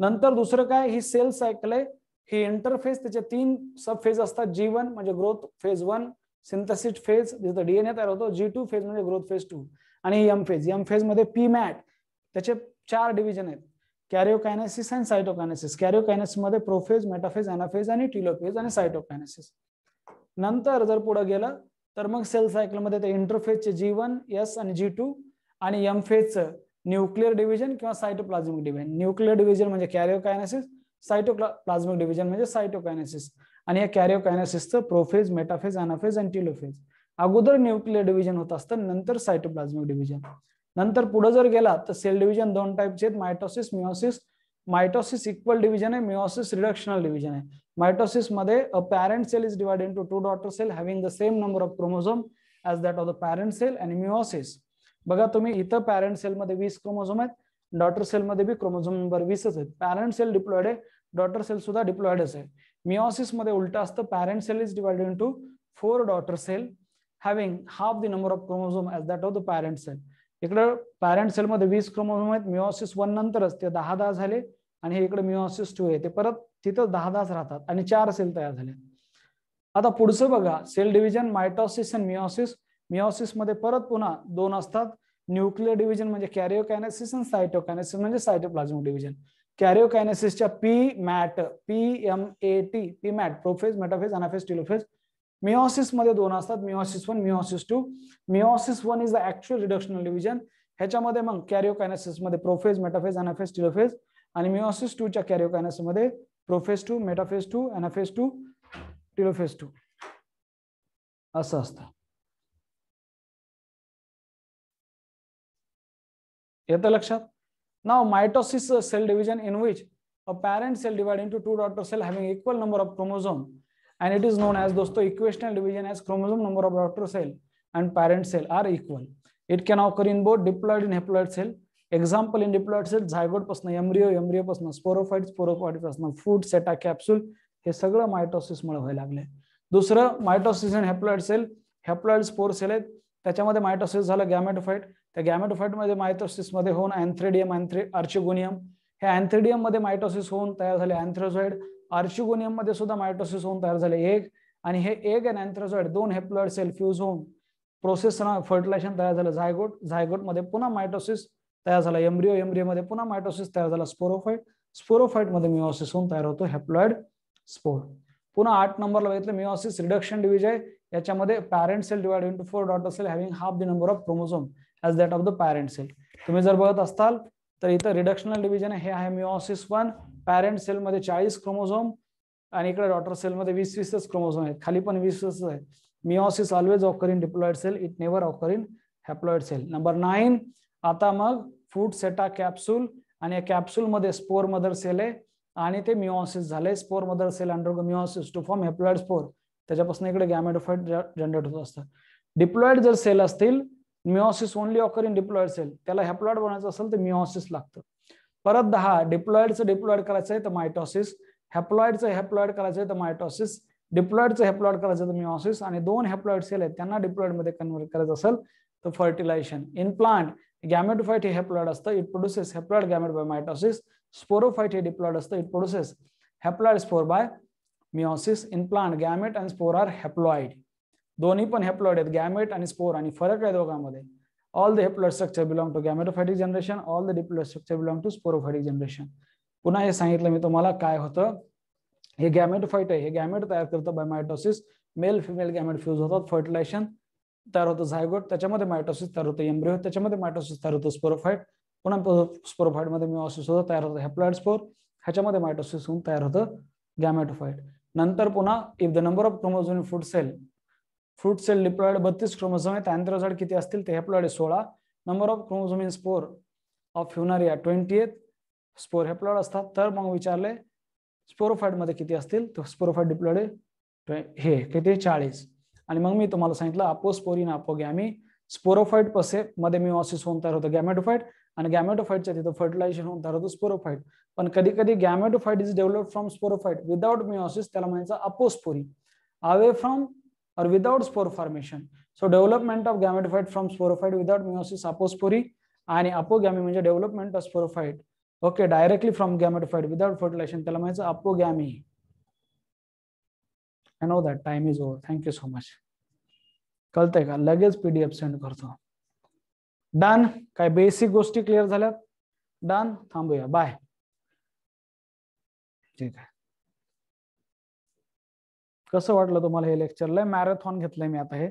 नंतर दुसरं काय ही सेल सायकल आहे ही इंटरफेज त्याचे तीन सब फेज असतात जी वन म्हणजे growth phase one synthesis phase जिथं डीएनए तयार होतो जी टू फेज म्हणजे ग्रोथ फेज टू आणि एम फेज एम फेज मध्ये पी मॅट त्याचे चार डिव्हिजन आहेत कॅरिओकायनेसिस अँड सायटोकायनेसिस कॅरिओकायनेसिस मध्ये प्रोफेज मेटाफेज अनाफेज आणि टिलोफेज आणि सायटोकायनेसिस नंतर जर पुढे गेलं तर मग सेल सायकलमध्ये ते इंटरफेजचे जी वन एस आणि जी टू आणि एम फेजचं न्यूक्लिअर डिव्हिजन किंवा सायटोप्लाझमिक डिव्हिजन न्यूक्लिअर डिव्हिजन म्हणजे कॅरिओकायनासिस सायटोप्ला प्लाझ्मिक डिव्हिजन म्हणजे सायटोकायनेसिस आणि या कॅरिओकायनेसिसचं प्रोफेज मेटाफेज अनाफेज आणि टिलोफेज अगोदर न्यूक्लिअर डिव्हिजन होत असतं नंतर सायटोप्लाझमिक डिव्हिजन नंतर पुढे जर गेला तर सेल डिव्हिजन दोन टाईपचे आहेत mitosis meiosis mitosis equal division आहे मिओसिस रिडक्शनल डिव्हिजन आहे मायटोसिसमध्ये मध्ये a parent cell is divided to two daughter cell having the same number of chromosome as that of the parent cell and बघा तुम्ही इथं पॅरेंट सेलमध्ये वीस chromosome आहेत डॉटर सेलमध्ये बी क्रोमोझोम नंबर वीसच आहेत पॅरेंट सेल डिप्लॉइड आहे डॉटर सेल सुद्धा डिप्लॉइडच आहे मिओसिस मध्ये उलटं असतं parent cell is divided to four daughter cell having half the number of chromosome as that of the parent cell इकडं पॅरेंट सेलमध्ये वीस क्रोमोझोम आहेत मिओसिस वन नंतरच ते दहा दहा झाले आणि हे इकडे मिओसिस टू आहे ते परत तिथं दहा दास राहतात आणि चार सेल तयार झाले आता पुढचं बघा सेल डिव्हिजन मायटॉसिस आणि मिओसिस मिओसिस मध्ये परत पुन्हा दोन असतात न्यूक्लिअर डिव्हिजन म्हणजे कॅरिओ आणि सायटो म्हणजे cytoplasmic division karyo P MAT P M A T P MAT prophase metaphase anaphase telophase meiosis मध्ये दोन असतात meiosis one meiosis two meiosis one is the actual reductional division ह्याच्यामध्ये मग कॅरिओ मध्ये prophase metaphase anaphase telophase आणि meiosis टूच्या karyo मध्ये prophase two metaphase two anaphase two telophase two असं असतं येतं लक्षात नाव mitosis cell division in which a parent cell divide into two daughter cell having equal number of chromosome and it is known as दोस्तों equational division as chromosome number of daughter cell and parent cell are equal it can occur in both diploid in haploid cell example in diploid cell झायगोडपासून पासून एम्ब्रिओपासून स्पोरोफाईट पासून food सेटा capsule हे सगळं mitosis मुळे व्हायला लागले दुसरं mitosis and haploid cell haploid spore cell आहेत त्याच्यामध्ये मायटोसिस झालं गॅमेटोफाईट त्या मायटोसिस मध्ये होऊन अँथ्रेडियम अँथ्रे आर्चिगोनियम हे अँथ्रेडियम मध्ये मायटोसिस होऊन तयार झाले अँथ्रोझॉइड आर्चिगोनियम मध्ये सुद्धा मायटोसिस होऊन तयार झाले एक आणि हे एग अँड अँथ्रोझॉइड दोन हेप्लॉइड सेल फ्यूज होऊन प्रोसेस फर्टिलायझेशन तयार झालं झायगोट झायगोटमध्ये पुन्हा मायटोसिस तयार झाला एम्ब्रिओ मध्ये पुन्हा मायटोसिस तयार झाला स्पोरोफाईट मध्ये मिओसिस होऊन तयार होतो हॅप्लॉइड स्पोर पुन्हा आठ नंबरला बघितलं मिओसिस रिडक्शन डिव्हिजन याच्यामध्ये parent cell divide into four daughter cell having half the number of chromosome as that of the parent cell तुम्ही जर बघत असाल तर इथं रिडक्शनल डिव्हिजन हे आहे मिओसिस वन पॅरेंट सेलमध्ये चाळीस क्रोमोझोम आणि इकडे डॉटर सेलमध्ये वीस वीसच क्रोमोझोम आहेत खाली पण वीस वीसच आहे meiosis always occur in diploid cell it never occur in haploid cell number nine आता मग फूड सेटा कॅप्सूल आणि या कॅप्सूलमध्ये स्पोर मदर सेल आहे आणि ते मिओसिस झाले spore mother cell undergo meiosis to form haploid spore त्याच्यापासून इकडे गॅमेडोफाईट जनरेट होत असतात डिप्लॉइड जर सेल असतील meiosis only occur in diploid cell त्याला हेप्लॉइड बनायचं असेल तर मिओसिस लागतं परत दहा डिप्लॉइडचं डिप्लॉइड करायचं आहे तर मायटॉसिस हेप्लॉइडचं हेप्लॉइड करायचं आहे तर मायटॉसिस डिप्लॉइडचं हेप्लॉइड करायचं मिओसिस आणि दोन हेप्लॉइड सेल आहेत त्यांना डिप्लॉइडमध्ये कन्वर्ट करायचं असेल तर फर्टिलायझेशन इन प्लांट गॅमेटोफाईट हे हेप्लॉइड असतं it produces haploid gamete by mitosis sporophyte हे डिप्लॉइड असतं it produces haploid spore by meiosis in plant gamete and spore are haploid दोन्ही पण हेप्लॉइड आहेत गॅमेट आणि स्पोर आणि फरक आहे दोघांमध्ये all the haploid structure belong to gametophytic generation all the diploid structure belong to sporophytic generation पुन्हा हे सांगितलं मी तुम्हाला काय होतं हे गॅमेटोफाईट आहे हे गॅमेट तयार करतं by mitosis male female gamete fuse होतात फर्टिलायझेशन तयार होतं झायगोट त्याच्यामध्ये मायटोसिस तयार होतं एम्ब्रिओ त्याच्यामध्ये मायटोसिस तयार होतं स्पोरोफाईट पुन्हा स्पोरोफाईटमध्ये मिओसिस होतं तयार होतं हॅप्लॉइड स्पोर ह्याच्यामध्ये मायटोसिस होऊन तयार होतं गॅमॅटोफाईट नंतर पुन्हा if the number of chromosome food cell food cell diploid बत्तीस क्रोमोझोम आहेत अँथ्रोझॉइड किती असतील ते हेप्लॉइड सोळा number of chromosome in spore of funaria twenty eight spore haploid असतात तर मग विचारले स्पोरोफाईडमध्ये किती असतील तर स्पोरोफाईड डिप्लॉइड हे किती चाळीस आणि मग मी तुम्हाला सांगितलं अपोस्पोरिन अपोगॅमी स्पोरोफाईट पसे मध्ये मी होऊन तयार होतं गॅमेटोफाईट आणि गॅमेटोफाईटच्या तिथं फर्टिलायझेशन होऊन तयार होतो स्पोरोफाईट पण कधी कधी gametophyte is develop from sporophyte without meiosis त्याला म्हणायचं apospory away from or without spore formation so development of gametophyte from sporophyte without meiosis apospory आणि अपोगॅमी म्हणजे development of sporophyte okay directly from gametophyte without fertilisation त्याला म्हणायचं apogamy I know that time is over thank you so much कळतंय का लगेच PDF send करतो done काय basic गोष्टी क्लिअर झाल्यात डन थांबूया बाय ठीक आहे कसं वाटलं तुम्हाला हे लेक्चरला मॅरेथॉन घेतलंय मी आता हे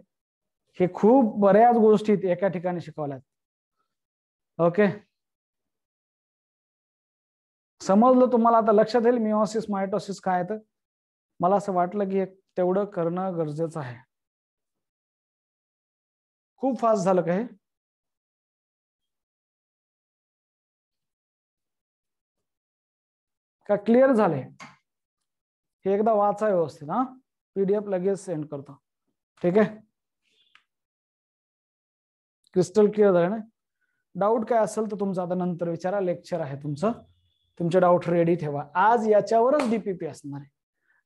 हे खूप बऱ्याच गोष्टी एका ठिकाणी शिकवल्यात ओके समजलं तुम्हाला आता लक्षात येईल मिओसिस मायटोसिस काय तर मला असं वाटलं की तेवढं करणं गरजेचं आहे खूप फास्ट झालं का का क्लिअर झाले हे एकदा वाचा व्यवस्थित हा पीडीएफ लगेच सेंड करतो ठीक आहे क्रिस्टल क्लिअर झालं ना डाऊट काय असेल तर तुमचं आता नंतर विचारा लेक्चर आहे तुमचं तुमचे डाऊट रेडी ठेवा आज याच्यावरच डीपीपी असणार आहे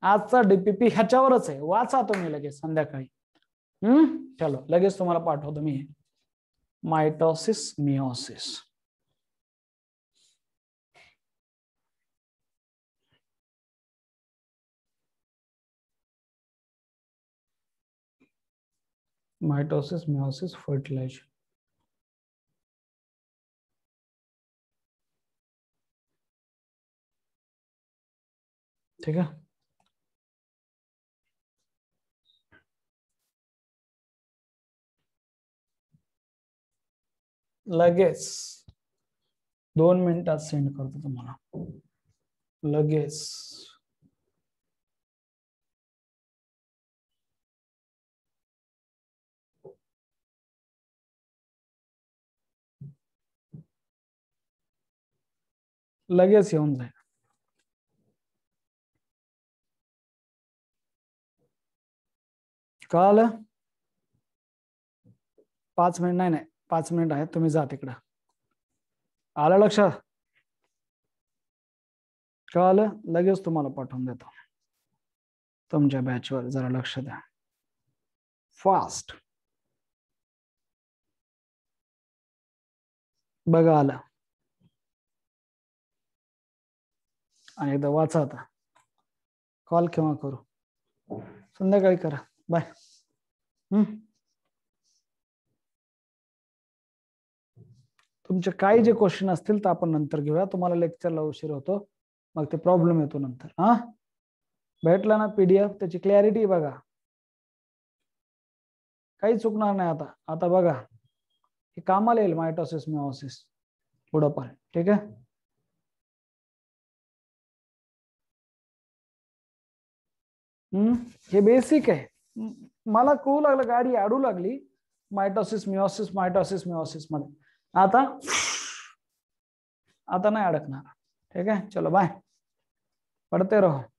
का डीपीपी ह्याच्यावरच आहे वाचा तो मैं लगे संध्या हम्म? चलो लगे तुम्हारा पाठ मी mitosis meiosis mitosis meiosis fertilisation ठीक है लगे दोन मिनट सेंड करतो तुम्हाला लगे लगे जाए जाईल काल पाच मिनिट नहीं नाही पाच मिनिट आहेत तुम्ही जा तिकडं आलं लक्षात कळालं लगेच तुम्हाला पाठवून देतो तुमच्या बॅचवर जरा लक्ष द्या फास्ट बघा आलं आणि एकदा वाचा आता कॉल केव्हा करू संध्याकाळी करा बाय हम्म तुमचे काही जे क्वेश्चन असतील तर आपण नंतर घेऊया तुम्हाला लेक्चरला उशीर होतो मग ते प्रॉब्लेम येतो नंतर हा भेटला ना पीडीएफ त्याची क्लॅरिटी बघा काही चुकणार नाही आता आता बघा हे कामाला येईल मायटॉसिस मिओसिस पुढं ठीक आहे हे बेसिक आहे मला कळू लागलं गाडी आडू लागली मायटॉसिस मिओसिस मायटॉसिस मिओसिस मध्ये आता आता नहीं अड़कना ठीक है चलो बाय पढ़ते रहो